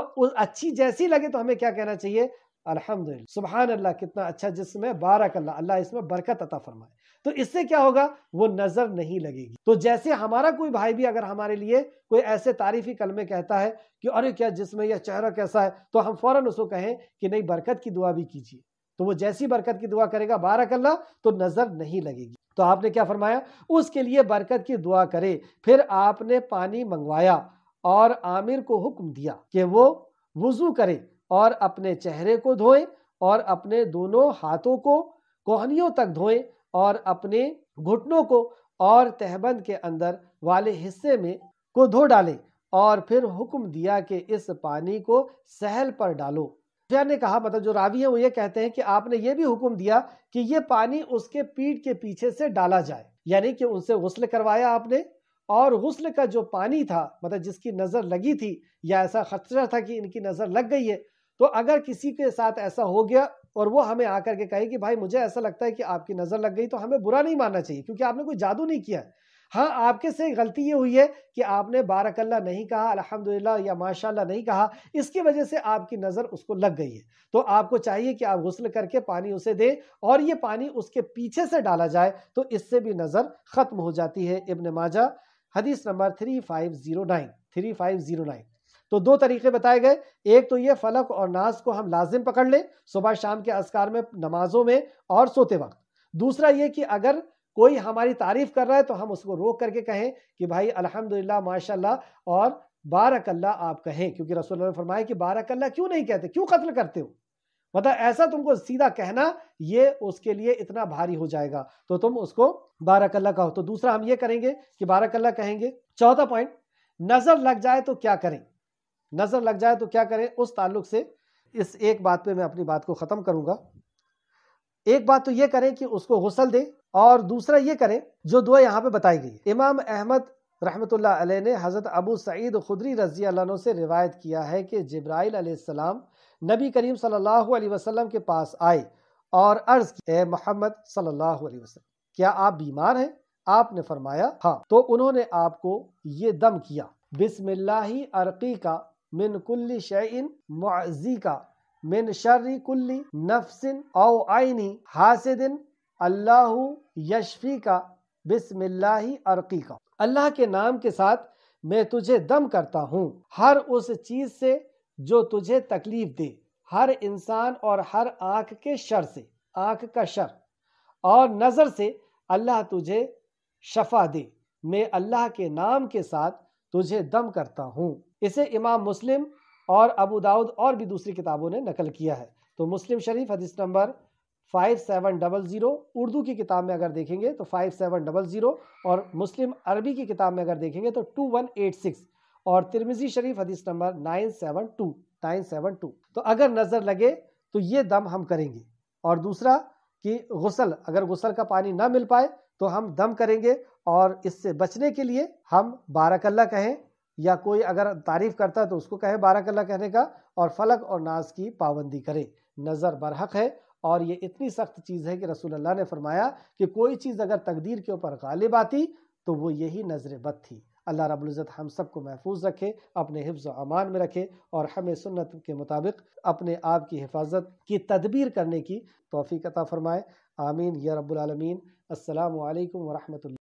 अच्छी जैसी लगे तो हमें क्या कहना चाहिए अल्हम्दुलिल्लाह सुबहान अल्लाह कितना अच्छा जिसम है बारक अल्लाह अल्लाह इसमें बरकत अता फरमाए तो इससे क्या होगा वो नजर नहीं लगेगी तो जैसे हमारा कोई भाई भी अगर हमारे लिए कोई ऐसे तारीफी कलमे कहता है कि अरे क्या जिसमें यह चेहरा कैसा है तो हम फौरन उसको कहें कि नहीं बरकत की दुआ भी कीजिए तो वो जैसी बरकत की दुआ करेगा बारह कल्ला तो नजर नहीं लगेगी तो आपने क्या फरमाया उसके लिए बरकत की दुआ करे फिर आपने पानी मंगवाया और आमिर को हुक्म दिया कि वो वजू करे और अपने चेहरे को धोए और अपने दोनों हाथों को कोहनियों तक धोएं और अपने घुटनों को और तहबंद के अंदर वाले हिस्से में को धो डालें और फिर हुक्म दिया कि इस पानी को सहल पर डालो फिर ने कहा मतलब जो रावी है वो ये कहते हैं कि आपने ये भी हुक्म दिया कि ये पानी उसके पीठ के पीछे से डाला जाए यानी कि उनसे गसल करवाया आपने और गसल का जो पानी था मतलब जिसकी नज़र लगी थी या ऐसा खतरा था कि इनकी नज़र लग गई है तो अगर किसी के साथ ऐसा हो गया और वो हमें आकर के कहे कि भाई मुझे ऐसा लगता है कि आपकी नज़र लग गई तो हमें बुरा नहीं मानना चाहिए क्योंकि आपने कोई जादू नहीं किया हाँ आपके से गलती ये हुई है कि आपने बारकल्ला नहीं कहा अल्हम्दुलिल्लाह या माशाल्लाह नहीं कहा इसकी वजह से आपकी नज़र उसको लग गई है तो आपको चाहिए कि आप गसल करके पानी उसे दें और ये पानी उसके पीछे से डाला जाए तो इससे भी नज़र ख़त्म हो जाती है इबन माजा हदीस number three five zero nine three five zero nine तो दो तरीके बताए गए एक तो ये फलक और नाज को हम लाजिम पकड़ लें सुबह शाम के असकार में नमाजों में और सोते वक्त दूसरा ये कि अगर कोई हमारी तारीफ कर रहा है तो हम उसको रोक करके कहें कि भाई अल्हम्दुलिल्लाह माशाल्लाह और बारकल्ला आप कहें क्योंकि रसूल ने फरमाया कि बारकल्ला क्यों नहीं कहते क्यों कत्ल करते हो मतलब ऐसा तुमको सीधा कहना ये उसके लिए इतना भारी हो जाएगा तो तुम उसको बारकल्ला कहो तो दूसरा हम ये करेंगे कि बारकल्ला कहेंगे चौथा पॉइंट नज़र लग जाए तो क्या करें नज़र लग जाए तो क्या करें उस ताल्लुक से इस एक बात पे मैं अपनी बात को ख़त्म करूंगा एक बात तो ये करें कि उसको गुसल दें और दूसरा ये करें जो दुआ यहाँ पे बताई गई इमाम अहमद रहमत ने हज़रत अबू सईद खुदरी रजी से रिवायत किया है कि जब्राइल आसमाम नबी करीम सल्लल्लाहु अलैहि वसल्लम के पास आए और अर्ज़ ए मोहम्मद सल्लल्लाहु अलैहि वसल्लम क्या आप बीमार हैं आपने फरमाया हाँ तो उन्होंने आपको ये दम किया बिस्मिल्लाही अरकी का मिन कुल्ली शैन मुआजी मिन शर्री कुल्ली नफ्सिन औ आइनी हासिदिन अल्लाह यशफी का बिस्मिल्लाही अरकी का अल्लाह के नाम के साथ मैं तुझे दम करता हूँ हर उस चीज़ से जो तुझे तकलीफ दे हर इंसान और हर आँख के शर से आँख का शर और नज़र से अल्लाह तुझे शफा दे मैं अल्लाह के नाम के साथ तुझे दम करता हूँ इसे इमाम मुस्लिम और अबू दाऊद और भी दूसरी किताबों ने नकल किया है तो मुस्लिम शरीफ हदीस number five seven double zero Urdu की किताब में अगर देखेंगे तो फाइव सेवन डबल ज़ीरो और मुस्लिम अरबी की किताब में अगर देखेंगे तो टू वन एट सिक्स और तिरमिजी शरीफ हदीस number nine seven two nine seven two तो अगर नज़र लगे तो ये दम हम करेंगे और दूसरा कि गसल अगर गसल का पानी ना मिल पाए तो हम दम करेंगे और इससे बचने के लिए हम बारकल्ला कहें या कोई अगर तारीफ करता है तो उसको कहे बारक कहने का और फलक और नाज की पाबंदी करे नज़र बरहक है और ये इतनी सख्त चीज़ है कि रसूल अल्लाह ने फरमाया कि कोई चीज़ अगर तकदीर के ऊपर गालिब आती तो वो यही नजर बद थी अल्लाह रबुल्ज़त हम सब को महफूज रखे अपने हिफ्ज अमान में रखे और हमें सुन्नत के मुताबिक अपने आप की हिफाजत की तदबीर करने की तोफ़ी कता फ़रमाए आमीन या रब्बुल रबालमीन अल्लाम वरहमल